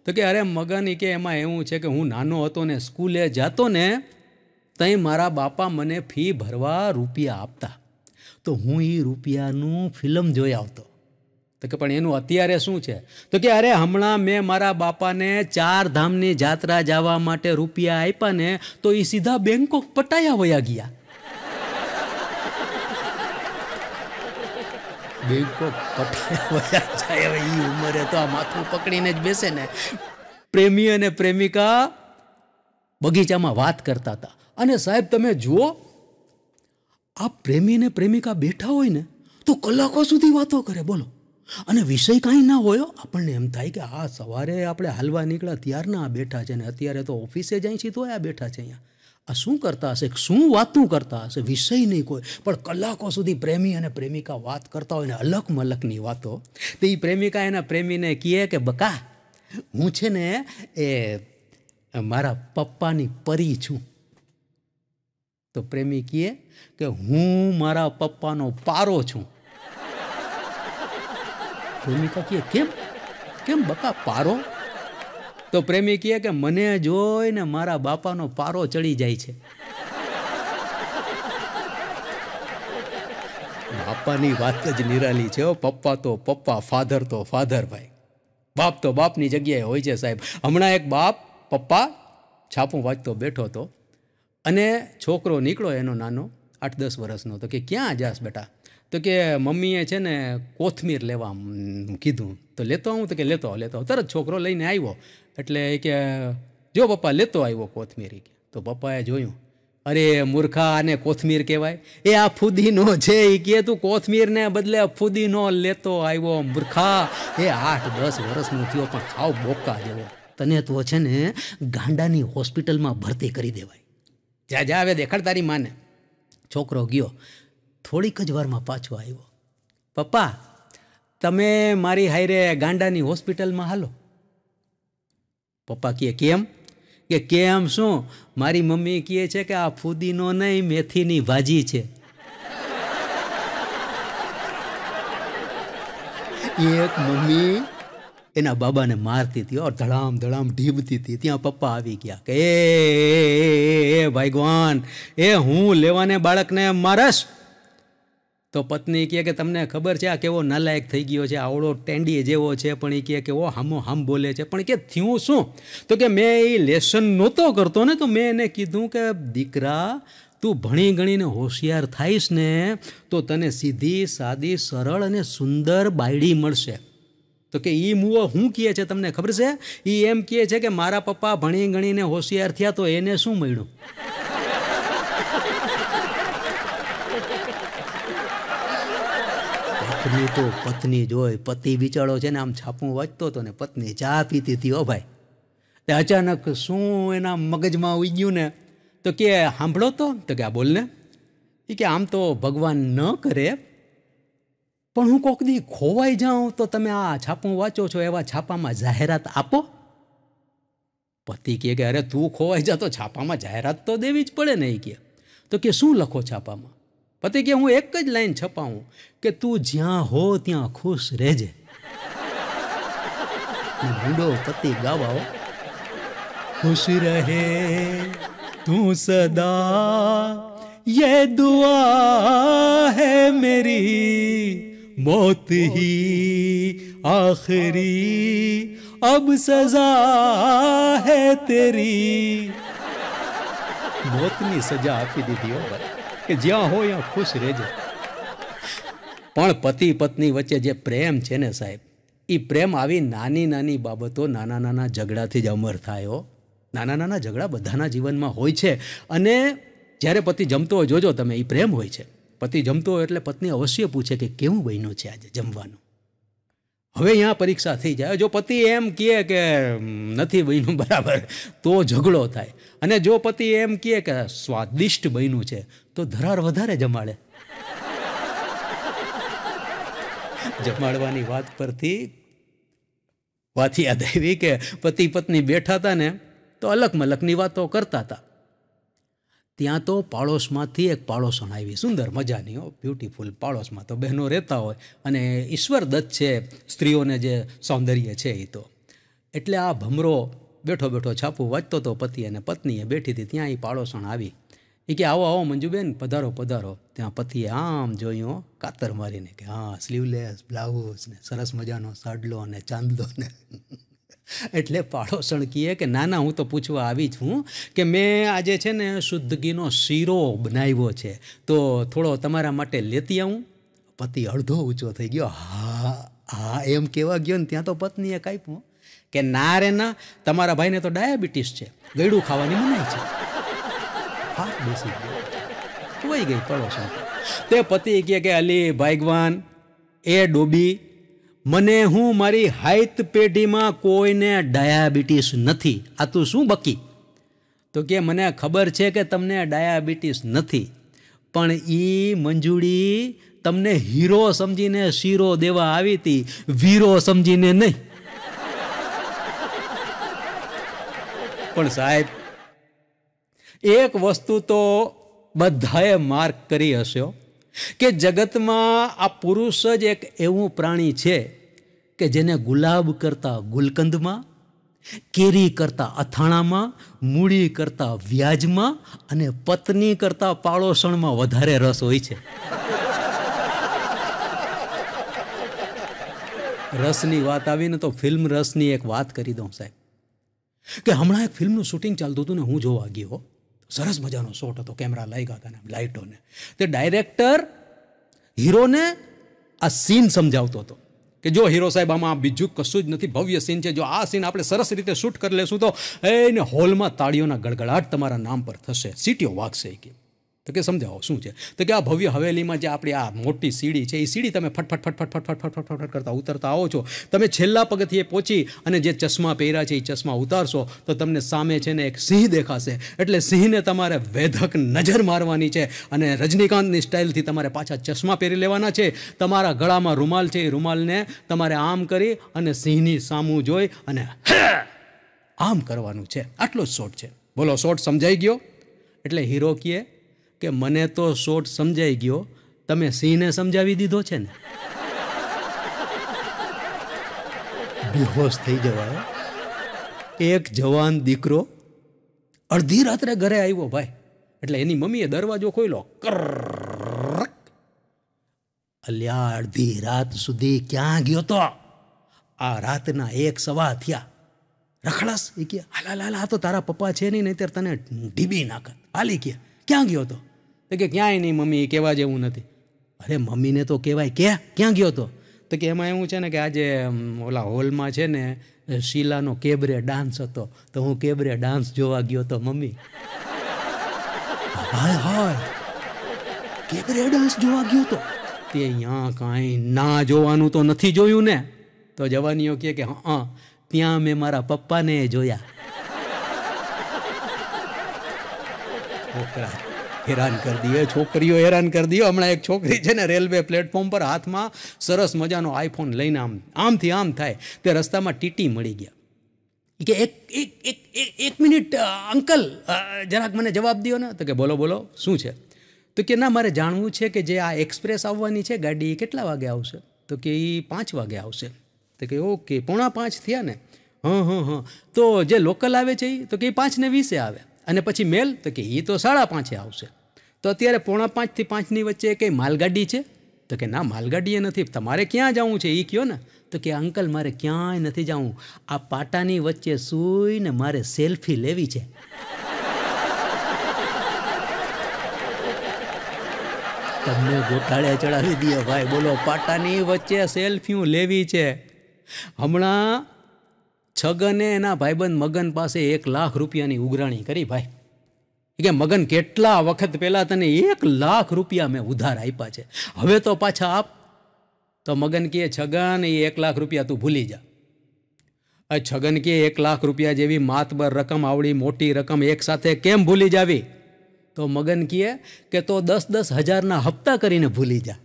તો કે અરે મગન કે એમાં એવું છે કે હું નાનો હતો ને સ્કૂલે જતો ને તઈ મારા બાપા મને ફી ભરવા રૂપિયા આપતા તો હું એ રૂપિયાનું ફિલ્મ જોઈ આવતો તો કે પણ એનું અત્યારે શું છે તો કે અરે હમણાં મેં મારા બાપાને ચાર ધામની જાત્રા જવા માટે રૂપિયા આપ્યા ને તો એ સીધા બેંકોક પટાયા વયા ગયા બેંકોક પટાયા વયા જાય એ ઉંમરે તો આ માથું પકડીને જ બેસે ને પ્રેમી અને પ્રેમિકા બગીચામાં વાત કરતા હતા અને સાહેબ તમે જુઓ આ પ્રેમી ને પ્રેમિકા બેઠા હોય ને તો કલાકો સુધી વાતો કરે બોલો અને વિષય કાંઈ ના હોય આપણને એમ થાય કે આ સવારે આપણે હાલવા નીકળ્યા ત્યારના આ બેઠા છે ને અત્યારે તો ઓફિસે જાય છે તો આ બેઠા છે અહીંયા આ શું કરતા હશે શું વાતું કરતા હશે વિષય નહીં કોઈ પણ કલાકો સુધી પ્રેમી અને પ્રેમિકા વાત કરતા હોય ને અલગ મલકની વાતો તો એ પ્રેમિકા એના પ્રેમીને કહે કે બકા હું છે ને એ મારા પપ્પાની પરી છું તો પ્રેમી કહે કે હું મારા પપ્પાનો પારો છું પ્રેમિકા કહે કેમ કેમ બકા પારો તો પ્રેમી કહે કે મને જોઈને મારા બાપાનો પારો ચડી જાય છે બાપાની વાત જ નિરાલી છે પપ્પા તો પપ્પા ફાધર તો ફાધર ભાઈ બાપ તો બાપની જગ્યાએ હોય છે સાહેબ હમણાં એક બાપ પપ્પા છાપું વાંચતો બેઠો હતો અને છોકરો નીકળો એનો નાનો આઠ દસ વર્ષનો તો કે ક્યાં જાસ બેટા તો કે મમ્મીએ છે ને કોથમીર લેવા કીધું તો લેતો હું તો કે લેતો લેતો તરત છોકરો લઈને આવ્યો એટલે એ કે જો પપ્પા લેતો આવ્યો કોથમીર તો પપ્પાએ જોયું અરે મૂર્ખા અને કોથમીર કહેવાય એ આ ફુદીનો છે એ કે તું કોથમીરને બદલે ફુદીનો લેતો આવ્યો મૂર્ખા એ આઠ દસ વર્ષનો થયો પણ ખાવ બોકા જેવો તને તો છે ને ગાંડાની હોસ્પિટલમાં ભરતી કરી દેવાય જ્યાં જ્યાં હવે દેખાડ તારી માને છોકરો ગયો થોડીક જ વારમાં પાછો આવ્યો પપ્પા તમે મારી હાઈરે ગાંડાની હોસ્પિટલમાં હાલો પપ્પા કહે કેમ કે કેમ શું મારી મમ્મી કહે છે કે આ ફૂદીનો નહીં મેથીની ભાજી છે એક મમ્મી એના બાબાને મારતી હતી ઓર ધડામ ધડામ ઢીમતી હતી ત્યાં પપ્પા આવી ગયા કે એ ભાઈગવાન એ હું લેવાને બાળકને મારસ તો પત્ની કહે કે તમને ખબર છે આ કેવો નલાયક થઈ ગયો છે આવડો ટેન્ડીએ જેવો છે પણ એ કહે કે ઓ હામો હામ બોલે છે પણ કે થયું શું તો કે મેં એ લેસન નહોતો કરતો ને તો મેં એને કીધું કે દીકરા તું ભણી ગણીને હોશિયાર થાઈશ ને તો તને સીધી સાદી સરળ અને સુંદર બાયડી મળશે તો કે એ મૂવો હું કહે છે તમને ખબર છે એ એમ કહે છે કે મારા પપ્પા ભણી ગણીને હોશિયાર થયા તો એને શું મળ્યું પત્ની તો પત્ની જોઈ પતિ બિચારો છે ને આમ છાપું વાંચતો હતો ને પત્ની ચા પીતી હતી ઓ ભાઈ તે અચાનક શું એના મગજમાં આવી ગયું ને તો કે સાંભળો તો તો કે આ બોલને એ કે આમ તો ભગવાન ન કરે પણ હું કોક દી ખોવાઈ જાઉં તો તમે આ છાપું વાંચો છો એવા છાપામાં જાહેરાત આપો પતિ કહે કે અરે તું ખોવાઈ જા તો છાપામાં જાહેરાત તો દેવી જ પડે ને એ કે તો કે શું લખો છાપામાં पता है कि मैं एक ही लाइन छपاؤں કે તું જ્યાં હો ત્યાં ખુશ રહેજે બુડો પતિ गावा હો ખુશી રહે તું સદા એ દુઆ હે મેરી મોત હી આખરી અભ સજા હે તારી બહોત ની સજા આપી દીધી ઓર કે જ્યાં હોય ત્યાં ખુશ રહેજે પણ પતિ પત્ની વચ્ચે જે પ્રેમ છે ને સાહેબ એ પ્રેમ આવી નાની નાની બાબતો નાના નાના ઝઘડાથી જ અમર થાય હો નાના નાના ઝઘડા બધાના જીવનમાં હોય છે અને જ્યારે પતિ જમતો હોય જોજો તમે એ પ્રેમ હોય છે પતિ જમતો હોય એટલે પત્ની અવશ્ય પૂછે કે કેવું બન્યું છે આજે જમવાનું હવે અહીંયા પરીક્ષા થઈ જાય જો પતિ એમ કહે કે નથી બન્યું બરાબર તો ઝઘડો થાય અને જો પતિ એમ કહે કે સ્વાદિષ્ટ બન્યું છે તો ધરાર વધારે જમાડે જમાડવાની વાત પરથી વાત યાદ આવી કે પતિ પત્ની બેઠા હતા ને તો અલગ મલકની વાતો કરતા હતા ત્યાં તો પાડોશમાંથી એક પાડોશણ આવી સુંદર મજાની હો બ્યુટીફુલ પાડોશમાં તો બહેનો રહેતા હોય અને ઈશ્વર દત્ત છે સ્ત્રીઓને જે સૌંદર્ય છે એ તો એટલે આ ભમરો બેઠો બેઠો છાપું વાંચતો હતો પતિ અને પત્નીએ બેઠી હતી ત્યાં એ પાડોશણ આવી એ કે આવો આવો મંજુબેન પધારો પધારો ત્યાં પતિએ આમ જોયું કાતર મારીને કે હા સ્લીવલેસ બ્લાઉઝ ને સરસ મજાનો સાડલો ને ચાંદલો ને એટલે પાડોશણ કીએ કે ના ના હું તો પૂછવા આવી છું કે મેં આજે છે ને શુદ્ધ ઘીનો શીરો બનાવ્યો છે તો થોડો તમારા માટે લેતી આવું પતિ અડધો ઊંચો થઈ ગયો હા હા એમ કહેવા ગયો ને ત્યાં તો પત્નીએ કાપ્યું કે ના રે ના તમારા ભાઈને તો ડાયાબિટીસ છે ગળું ખાવાની મનાય છે હાથ બેસી ગયો ખોવાઈ ગઈ પડોશા તે પતિ કહે કે અલી ભાઈગવાન એ ડોબી મને હું મારી હાઈત પેઢીમાં કોઈને ડાયાબિટીસ નથી આ તું શું બકી તો કે મને ખબર છે કે તમને ડાયાબિટીસ નથી પણ એ મંજૂરી તમને હીરો સમજીને શીરો દેવા આવી હતી વીરો સમજીને નહીં પણ સાહેબ એક વસ્તુ તો બધાએ માર્ક કરી હશો કે જગતમાં આ પુરુષ જ એક એવું પ્રાણી છે કે જેને ગુલાબ કરતાં ગુલકંદમાં કેરી કરતાં અથાણામાં મૂડી કરતાં વ્યાજમાં અને પત્ની કરતાં પાળોસણમાં વધારે રસ હોય છે રસની વાત આવીને તો ફિલ્મ રસની એક વાત કરી દઉં સાહેબ કે હમણાં એક ફિલ્મનું શૂટિંગ ચાલતું હતું ને હું જોવા ગયો સરસ મજાનો શોટ હતો કેમેરા લાગ્યા હતા ને લાઇટોને તે ડાયરેક્ટર હીરોને આ સીન સમજાવતો હતો કે જો હીરો સાહેબ આમાં બીજું કશું જ નથી ભવ્ય સીન છે જો આ સીન આપણે સરસ રીતે શૂટ કરી લેશું તો એને હોલમાં તાળીઓના ગળગળાટ તમારા નામ પર થશે સીટીઓ વાગશે કે તો કે સમજાવો શું છે તો કે આ ભવ્ય હવેલીમાં જે આપણી આ મોટી સીડી છે એ સીડી તમે ફટફટ ફટફટ ફટફટ ફટફટ ફટફટ કરતા ઉતરતા આવો છો તમે છેલ્લા પગથિયે પહોંચી અને જે ચશ્મા પહેર્યા છે એ ચશ્મા ઉતારશો તો તમને સામે છે ને એક સિંહ દેખાશે એટલે સિંહને તમારે વેધક નજર મારવાની છે અને રજનીકાંતની સ્ટાઇલથી તમારે પાછા ચશ્મા પહેરી લેવાના છે તમારા ગળામાં રૂમાલ છે એ રૂમાલને તમારે આમ કરી અને સિંહની સામું જોઈ અને આમ કરવાનું છે આટલો જ શોટ છે બોલો શોટ સમજાઈ ગયો એટલે હીરો કીએ કે મને તો શોટ સમજાઈ ગયો તમે સિંહને સમજાવી દીધો છે ને બેહોશ થઈ જવાય એક જવાન દીકરો અડધી રાત્રે ઘરે આવ્યો ભાઈ એટલે એની મમ્મીએ દરવાજો ખોલ્યો કર અલ્યા અડધી રાત સુધી ક્યાં ગયો તો આ રાતના એક સવા થયા રખડાસ એ કે હાલ હાલ હાલ આ તો તારા પપ્પા છે નહીં નહીં ત્યારે તને ઢીબી નાખત હાલી કે ક્યાં ગયો તો તો કે ક્યાંય નહીં મમ્મી કહેવા જેવું નથી અરે મમ્મીને તો કહેવાય કે ક્યાં ગયો તો તો કે એમાં એવું છે ને કે આજે ઓલા હોલમાં છે ને શીલાનો કેબરે ડાન્સ હતો તો હું કેબરે ડાન્સ જોવા ગયો તો મમ્મી હાય હાય કેબરે ડાન્સ જોવા ગયો તો તે અહીંયા કાંઈ ના જોવાનું તો નથી જોયું ને તો જવાનીઓ કહે કે હા ત્યાં મેં મારા પપ્પાને જોયા છોકરા હેરાન કરી દઈએ છોકરીઓ હેરાન કરી દઈએ હમણાં એક છોકરી છે ને રેલવે પ્લેટફોર્મ પર હાથમાં સરસ મજાનો આઈફોન લઈને આમ આમથી આમ થાય તે રસ્તામાં ટીટી મળી ગયા કે એક એક એક એક મિનિટ અંકલ જરાક મને જવાબ દો ને તો કે બોલો બોલો શું છે તો કે ના મારે જાણવું છે કે જે આ એક્સપ્રેસ આવવાની છે ગાડી કેટલા વાગે આવશે તો કે એ પાંચ વાગે આવશે તો કે ઓકે પોણા પાંચ થયા ને હં હં હં તો જે લોકલ આવે છે એ તો કે એ પાંચને વીસે આવે અને પછી મેલ તો કે એ તો સાડા પાંચે આવશે તો અત્યારે પોણા પાંચથી પાંચની વચ્ચે કંઈ માલગાડી છે તો કે ના માલગાડીએ નથી તમારે ક્યાં જવું છે એ કહો ને તો કે અંકલ મારે ક્યાંય નથી જવું આ પાટાની વચ્ચે સૂઈને મારે સેલ્ફી લેવી છે તમને ગોટાળે ચડાવી દઈએ ભાઈ બોલો પાટાની વચ્ચે સેલ્ફી લેવી છે હમણાં છગને એના ભાઈબંધ મગન પાસે એક લાખ રૂપિયાની ઉઘરાણી કરી ભાઈ કે મગન કેટલા વખત પહેલાં તને એક લાખ રૂપિયા મેં ઉધાર આપ્યા છે હવે તો પાછા આપ તો મગન કહે છગન એ એક લાખ રૂપિયા તું ભૂલી જા છગન કે એક લાખ રૂપિયા જેવી માતબર રકમ આવડી મોટી રકમ એકસાથે કેમ ભૂલી જાવી તો મગન કહે કે તો દસ દસ હજારના હપ્તા કરીને ભૂલી જા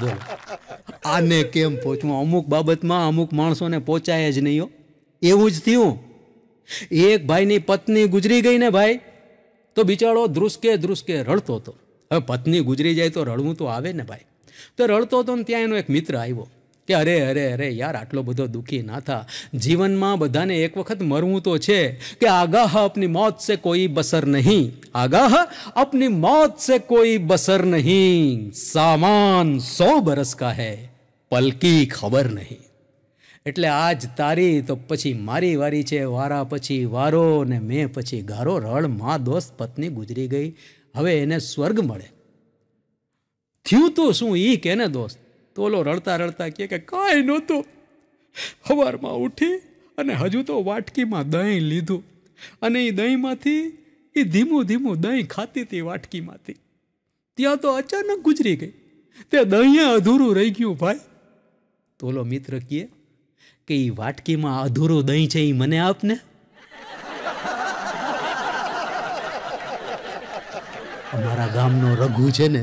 બોલો આને કેમ પહોંચવું અમુક બાબતમાં અમુક માણસોને પહોંચાય જ નહીં હો એવું જ થયું એક ભાઈની પત્ની ગુજરી ગઈ ને ભાઈ તો બિચારો ધ્રુસકે ધ્રુસકે રડતો હતો હવે પત્ની ગુજરી જાય તો રડવું તો આવે ને ભાઈ તો રડતો હતો ને ત્યાં એનો એક મિત્ર આવ્યો કે અરે અરે અરે યાર આટલો બધો દુઃખી ના થા જીવનમાં બધાને એક વખત મરવું તો છે કે આગાહ અપની મોત સે કોઈ બસર નહીં આગાહ અપની મોત સે કોઈ બસર નહીં સામાન સો બરસ કા હૈ પલકી ખબર નહીં એટલે આજ તારી તો પછી મારી વારી છે વારા પછી વારો ને મેં પછી ગારો રળ મા દોસ્ત પત્ની ગુજરી ગઈ હવે એને સ્વર્ગ મળે થયું તો શું એ ને દોસ્ત તો ઓલો રડતા રડતા કહે કે કાંઈ નહોતું સવારમાં ઉઠી અને હજુ તો વાટકીમાં દહીં લીધું અને એ દહીંમાંથી એ ધીમું ધીમું દહીં ખાતી હતી વાટકીમાંથી ત્યાં તો અચાનક ગુજરી ગઈ તે દહીં અધૂરું રહી ગયું ભાઈ તો ઓલો મિત્ર કહે કે એ વાટકીમાં અધૂરું દહીં છે એ મને આપને અમારા ગામનો રઘુ છે ને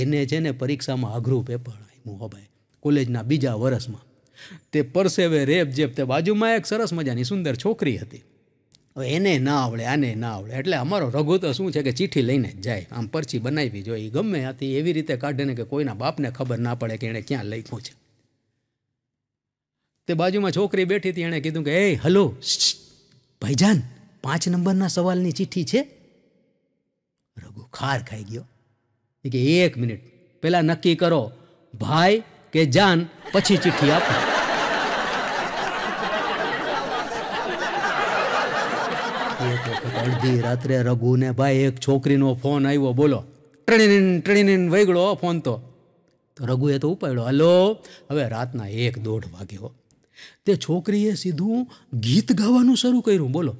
એને છે ને પરીક્ષામાં અઘરું પેપર આપ્યું હો ભાઈ કોલેજના બીજા વર્ષમાં તે પરસેવે રેપ જેપ તે બાજુમાં એક સરસ મજાની સુંદર છોકરી હતી હવે એને ના આવડે આને ના આવડે એટલે અમારો રઘુ તો શું છે કે ચીઠી લઈને જ જાય આમ પરચી બનાવી જોઈએ ગમે આથી એવી રીતે કાઢે ને કે કોઈના બાપને ખબર ના પડે કે એણે ક્યાં લખ્યું છે તે બાજુમાં છોકરી બેઠી હતી એણે કીધું કે એ હલો ભાઈજાન પાંચ નંબરના સવાલની ચિઠ્ઠી છે રઘુ ખાર ખાઈ ગયો કે એક મિનિટ પેલા નક્કી કરો ભાઈ કે જાન પછી ચિઠ્ઠી આપો અડધી રાત્રે રઘુને ભાઈ એક છોકરીનો ફોન આવ્યો બોલો ટ્રેણીન ટ્રેણીન વૈગડો ફોન તો રઘુએ તો ઉપાડ્યો હલો હવે રાતના એક દોઢ વાગ્યો તે છોકરીએ સીધું ગીત ગાવાનું શરૂ કર્યું બોલો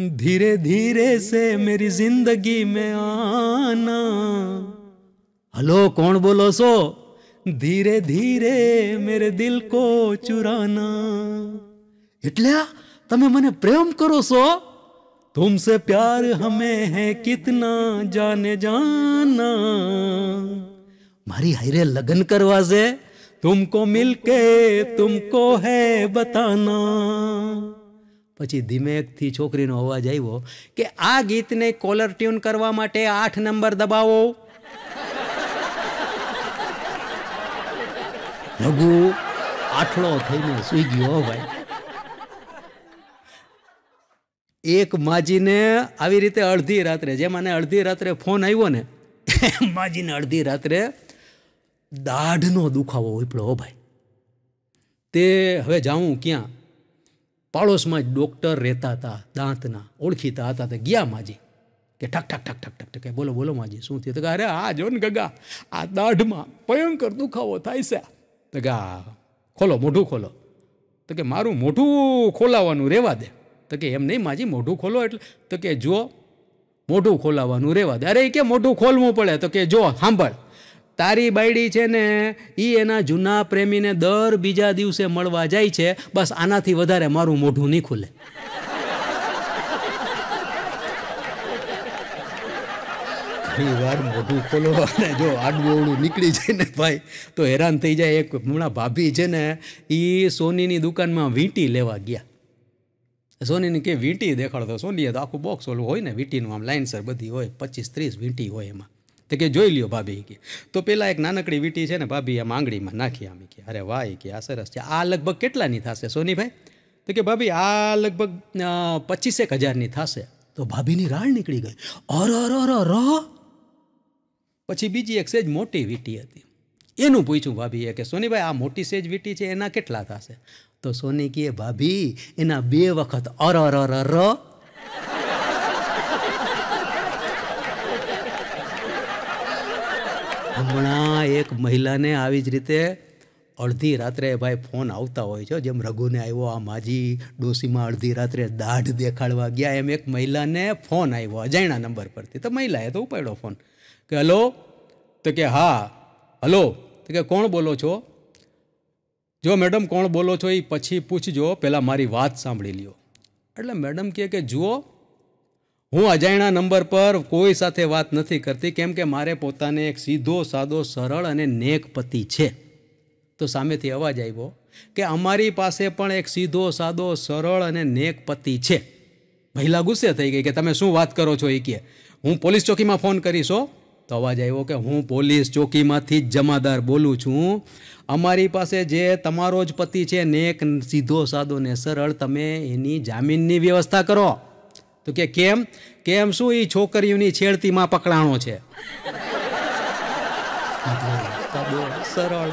धीरे धीरे से मेरी जिंदगी में आना हेलो कौन बोलो सो धीरे धीरे मेरे दिल को चुराना इतले तमें मने प्रेम करो सो तुमसे प्यार हमें है कितना जाने जाना मारी हिरे लगन करवा से तुमको मिलके तुमको है बताना પછી ધીમેકથી છોકરીનો અવાજ આવ્યો કે આ ગીતને કોલર ટ્યુન કરવા માટે આઠ નંબર દબાવો લઘુ આઠળો થઈને સુઈ ગયો ભાઈ એક માજીને આવી રીતે અડધી રાત્રે જે મને અડધી રાત્રે ફોન આવ્યો ને માજીને અડધી રાત્રે દાઢનો દુખાવો ઉપડ્યો ભાઈ તે હવે જાઉં ક્યાં પાડોશમાં જ ડૉક્ટર રહેતા હતા દાંતના ઓળખીતા હતા તે ગયા માજી કે ઠક ઠક ઠક ઠક ઠક ઠક બોલો બોલો માજી શું થયું તો કે અરે આ જો ને ગગા આ દાઢમાં ભયંકર દુખાવો થાય છે તો કે ખોલો મોઢું ખોલો તો કે મારું મોઢું ખોલાવાનું રહેવા દે તો કે એમ નહીં માજી મોઢું ખોલો એટલે તો કે જો મોઢું ખોલાવાનું રહેવા દે અરે કે મોઢું ખોલવું પડે તો કે જો સાંભળ તારી બાયડી છે ને એ એના જૂના પ્રેમીને દર બીજા દિવસે મળવા જાય છે બસ આનાથી વધારે મારું મોઢું નહીં ખુલે ઘણી વાર મોઢું ખોલો અને જો આડું નીકળી જાય ને ભાઈ તો હેરાન થઈ જાય એક હમણાં ભાભી છે ને એ સોનીની દુકાનમાં વીંટી લેવા ગયા સોનીને કે વીંટી દેખાડતો સોની તો આખું બોક્સ ઓલું હોય ને વીંટીનું આમ લાઇનસર બધી હોય પચીસ ત્રીસ વીંટી હોય એમાં તો કે જોઈ લ્યો ભાભી કે તો પેલા એક નાનકડી વીટી છે ને ભાભી આ માંગડીમાં નાખી આમ કે અરે વાહ કે આ સરસ છે આ લગભગ કેટલાની થશે સોનીભાઈ તો કે ભાભી આ લગભગ પચીસેક હજારની થશે તો ભાભીની રાળ નીકળી ગઈ અર અર અર પછી બીજી એક સેજ મોટી વીટી હતી એનું પૂછ્યું ભાભીએ કે સોનીભાઈ આ મોટી સેજ વીટી છે એના કેટલા થશે તો સોની કહે ભાભી એના બે વખત અર અર અર હમણાં એક મહિલાને આવી જ રીતે અડધી રાત્રે ભાઈ ફોન આવતા હોય છે જેમ રઘુને આવ્યો આ માજી ડોસીમાં અડધી રાત્રે દાઢ દેખાડવા ગયા એમ એક મહિલાને ફોન આવ્યો અજાણ્યા નંબર પરથી તો મહિલાએ તો ઉપાડ્યો ફોન કે હલો તો કે હા હલો તો કે કોણ બોલો છો જો મેડમ કોણ બોલો છો એ પછી પૂછજો પહેલાં મારી વાત સાંભળી લ્યો એટલે મેડમ કહે કે જુઓ હું અજાણ્યા નંબર પર કોઈ સાથે વાત નથી કરતી કેમ કે મારે પોતાને એક સીધો સાદો સરળ અને નેક પતિ છે તો સામેથી અવાજ આવ્યો કે અમારી પાસે પણ એક સીધો સાદો સરળ અને નેક પતિ છે મહિલા ગુસ્સે થઈ ગઈ કે તમે શું વાત કરો છો એ કે હું પોલીસ ચોકીમાં ફોન કરીશો તો અવાજ આવ્યો કે હું પોલીસ ચોકીમાંથી જ જમાદાર બોલું છું અમારી પાસે જે તમારો જ પતિ છે નેક સીધો સાદો ને સરળ તમે એની જામીનની વ્યવસ્થા કરો તો કે કેમ કેમ શું એ છોકરીઓની છેડતીમાં પકડાણો છે સરળ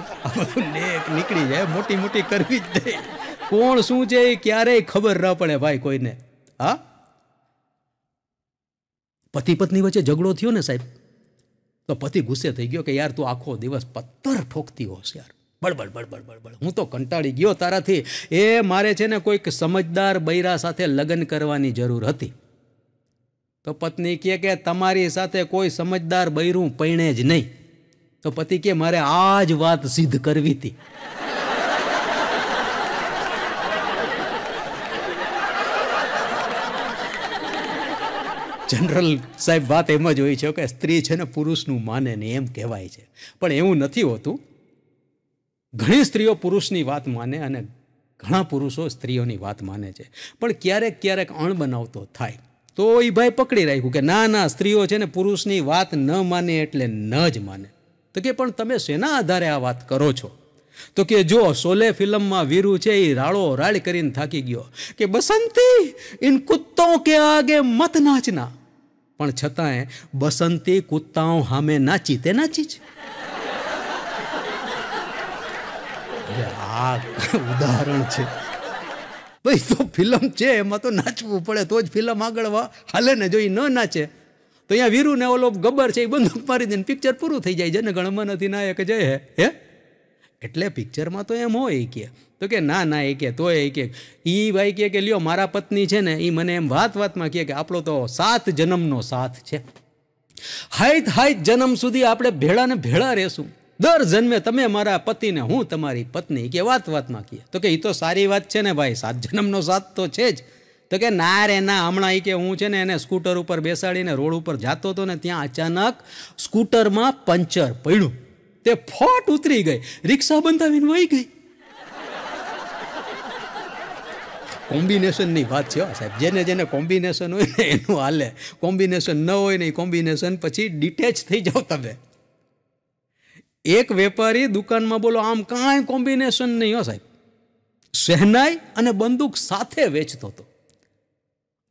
નીકળી જાય મોટી મોટી કરવી જ નહીં કોણ શું છે એ ક્યારેય ખબર ન પડે ભાઈ કોઈને હા પતિ પત્ની વચ્ચે ઝઘડો થયો ને સાહેબ તો પતિ ગુસ્સે થઈ ગયો કે યાર તું આખો દિવસ પથ્થર ઠોકતી હોશ યાર બળબળ બળબળ બળબળ હું તો કંટાળી ગયો તારાથી એ મારે છે ને કોઈક સમજદાર બૈરા સાથે લગ્ન કરવાની જરૂર હતી તો પત્ની કહે કે તમારી સાથે કોઈ સમજદાર બૈરું પૈણે જ નહીં તો પતિ કે મારે આ જ વાત સિદ્ધ કરવી હતી જનરલ સાહેબ વાત એમ જ હોય છે કે સ્ત્રી છે ને પુરુષનું માને ને એમ કહેવાય છે પણ એવું નથી હોતું ઘણી સ્ત્રીઓ પુરુષની વાત માને અને ઘણા પુરુષો સ્ત્રીઓની વાત માને છે પણ ક્યારેક ક્યારેક અણ બનાવતો થાય તો એ ભાઈ પકડી રાખ્યું કે ના ના સ્ત્રીઓ છે ને પુરુષની વાત ન માને એટલે ન જ માને તો કે પણ તમે શેના આધારે આ વાત કરો છો તો કે જો સોલે ફિલ્મમાં વીરુ છે એ રાળો રાળ કરીને થાકી ગયો કે બસંતી ઇન કુત્તો કે આગે મત નાચના પણ છતાંય બસંતી કુત્તાઓ સામે નાચી તે નાચી છે આ ઉદાહરણ છે ભાઈ તો ફિલ્મ છે એમાં તો નાચવું પડે તો જ ફિલ્મ આગળ હાલે ને જો એ ન નાચે તો અહીંયા વીરુ ને ઓલો ગબ્બર છે એ બંદૂક મારી દઈને પિક્ચર પૂરું થઈ જાય છે ને ગણમાં નથી ના નાયક જય હે હે એટલે પિક્ચરમાં તો એમ હોય કે તો કે ના ના એ કે તો એ કે એ ભાઈ કે કે લ્યો મારા પત્ની છે ને એ મને એમ વાત વાતમાં કહે કે આપણો તો સાત જન્મનો સાથ છે હાઈત હાઈત જન્મ સુધી આપણે ભેળાને ભેળા રહેશું દર જન્મે તમે મારા પતિને હું તમારી પત્ની કે વાત વાતમાં કહીએ તો કે એ તો સારી વાત છે ને ભાઈ સાત જન્મનો સાત તો છે જ તો કે ના રે ના હમણાં એ કે હું છે ને એને સ્કૂટર ઉપર બેસાડીને રોડ ઉપર જતો હતો ને ત્યાં અચાનક સ્કૂટરમાં પંચર પડ્યું તે ફોટ ઉતરી ગઈ રિક્ષા બંધાવીને વહી ગઈ કોમ્બિનેશનની વાત છે સાહેબ જેને જેને કોમ્બિનેશન હોય ને એનું હાલે કોમ્બિનેશન ન હોય ને એ કોમ્બિનેશન પછી ડિટેચ થઈ જાઓ તમે એક વેપારી દુકાનમાં બોલો આમ કાંઈ કોમ્બિનેશન નહીં હો સાહેબ શહેનાઈ અને બંદૂક સાથે વેચતો હતો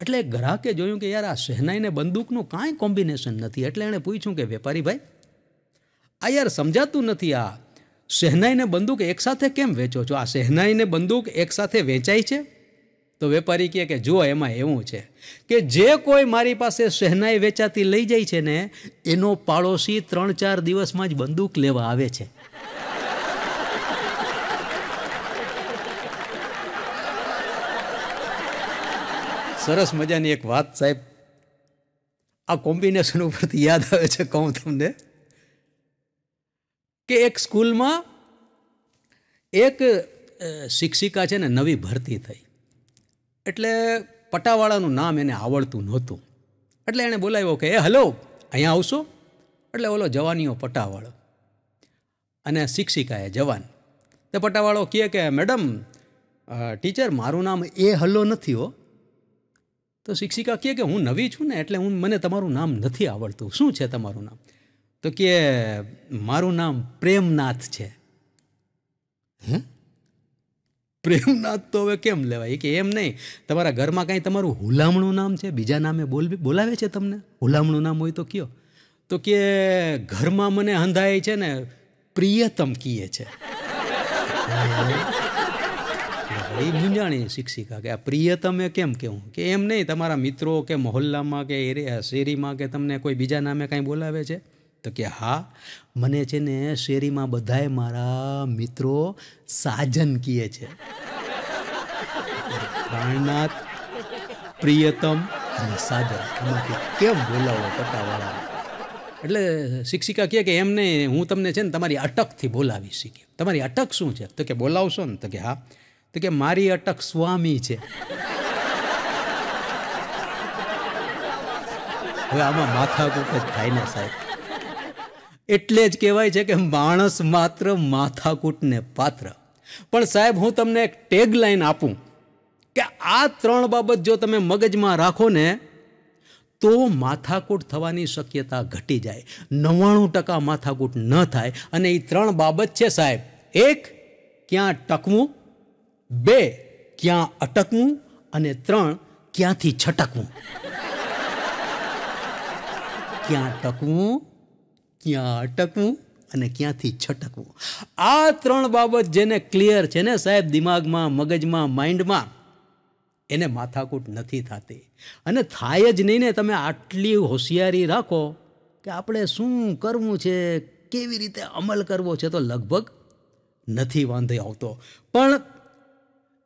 એટલે ગ્રાહકે જોયું કે યાર આ શહેનાઈ ને બંદૂકનું કાંઈ કોમ્બિનેશન નથી એટલે એણે પૂછ્યું કે વેપારી ભાઈ આ યાર સમજાતું નથી આ શહેનાઈને બંદૂક એકસાથે કેમ વેચો છો આ શહેનાઈને બંદૂક એકસાથે વેચાય છે તો વેપારી કહે કે જુઓ એમાં એવું છે કે જે કોઈ મારી પાસે શહેનાઈ વેચાતી લઈ જાય છે ને એનો પાડોશી ત્રણ ચાર દિવસમાં જ બંદૂક લેવા આવે છે સરસ મજાની એક વાત સાહેબ આ કોમ્બિનેશન ઉપરથી યાદ આવે છે કહું તમને કે એક સ્કૂલમાં એક શિક્ષિકા છે ને નવી ભરતી થઈ એટલે પટાવાળાનું નામ એને આવડતું નહોતું એટલે એણે બોલાવ્યો કે એ હલો અહીંયા આવશો એટલે ઓલો જવાનીઓ પટાવાળો અને શિક્ષિકાએ જવાન તે પટાવાળો કહે કે મેડમ ટીચર મારું નામ એ હલો નથી હો તો શિક્ષિકા કહે કે હું નવી છું ને એટલે હું મને તમારું નામ નથી આવડતું શું છે તમારું નામ તો કે મારું નામ પ્રેમનાથ છે હે પ્રેમનાથ તો હવે કેમ લેવાય કે એમ નહીં તમારા ઘરમાં કાંઈ તમારું હુલામણું નામ છે બીજા નામે બોલવી બોલાવે છે તમને હુલામણું નામ હોય તો કયો તો કે ઘરમાં મને અંધાય છે ને પ્રિયતમ કીએ છે એ મૂંઝાણી શિક્ષિકા કે આ પ્રિયતમે કેમ કહેવું કે એમ નહીં તમારા મિત્રો કે મહોલ્લામાં કે એરિયા શેરીમાં કે તમને કોઈ બીજા નામે કાંઈ બોલાવે છે તો કે હા મને છે ને શેરીમાં બધાએ મારા મિત્રો સાજન કીએ છે પ્રાણનાથ પ્રિયતમ અને સાજન એમાંથી કેમ બોલાવો પટાવાળા એટલે શિક્ષિકા કહે કે એમને હું તમને છે ને તમારી અટકથી બોલાવી શીખી તમારી અટક શું છે તો કે બોલાવશો ને તો કે હા તો કે મારી અટક સ્વામી છે હવે આમાં માથા કુક જ થાય ને સાહેબ એટલે જ કહેવાય છે કે માણસ માત્ર માથાકૂટને પાત્ર પણ સાહેબ હું તમને એક ટેગલાઇન આપું કે આ ત્રણ બાબત જો તમે મગજમાં રાખો ને તો માથાકૂટ થવાની શક્યતા ઘટી જાય નવ્વાણું ટકા માથાકૂટ ન થાય અને એ ત્રણ બાબત છે સાહેબ એક ક્યાં ટકવું બે ક્યાં અટકવું અને ત્રણ ક્યાંથી છટકવું ક્યાં ટકવું ક્યાં અટકવું અને ક્યાંથી છટકવું આ ત્રણ બાબત જેને ક્લિયર છે ને સાહેબ દિમાગમાં મગજમાં માઇન્ડમાં એને માથાકૂટ નથી થતી અને થાય જ નહીં ને તમે આટલી હોશિયારી રાખો કે આપણે શું કરવું છે કેવી રીતે અમલ કરવો છે તો લગભગ નથી વાંધો આવતો પણ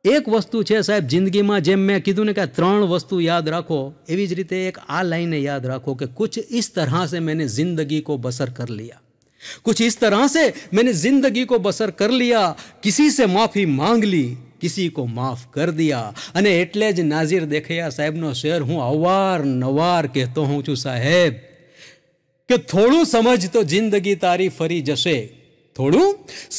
એક વસ્તુ છે સાહેબ જિંદગીમાં જેમ મેં કીધું ને કે ત્રણ વસ્તુ યાદ રાખો એવી જ રીતે એક આ લાઈને યાદ રાખો કે કુછ ઇસ તરહ સે મેને જિંદગી કો બસર કર લિયા કુછ इस तरह से मैंने जिंदगी को बसर कर लिया किसी से माफ़ी मांग ली કિસી કો માફ કર દિયા અને એટલે જ નાઝિર દેખૈયા સાહેબનો શેર હું અવાર નવાર કહેતો હોઉં છું સાહેબ કે થોડું સમજ તો જિંદગી તારી ફરી જશે થોડું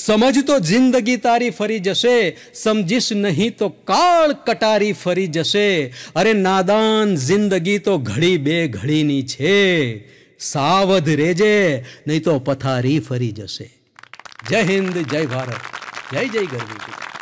સમજ તો જિંદગી તારી ફરી જશે સમજીશ નહીં તો કાળ કટારી ફરી જશે અરે નાદાન જિંદગી તો ઘડી બે ઘડીની છે સાવધ રેજે નહીં તો પથારી ફરી જશે જય હિન્દ જય ભારત જય જય ગરવી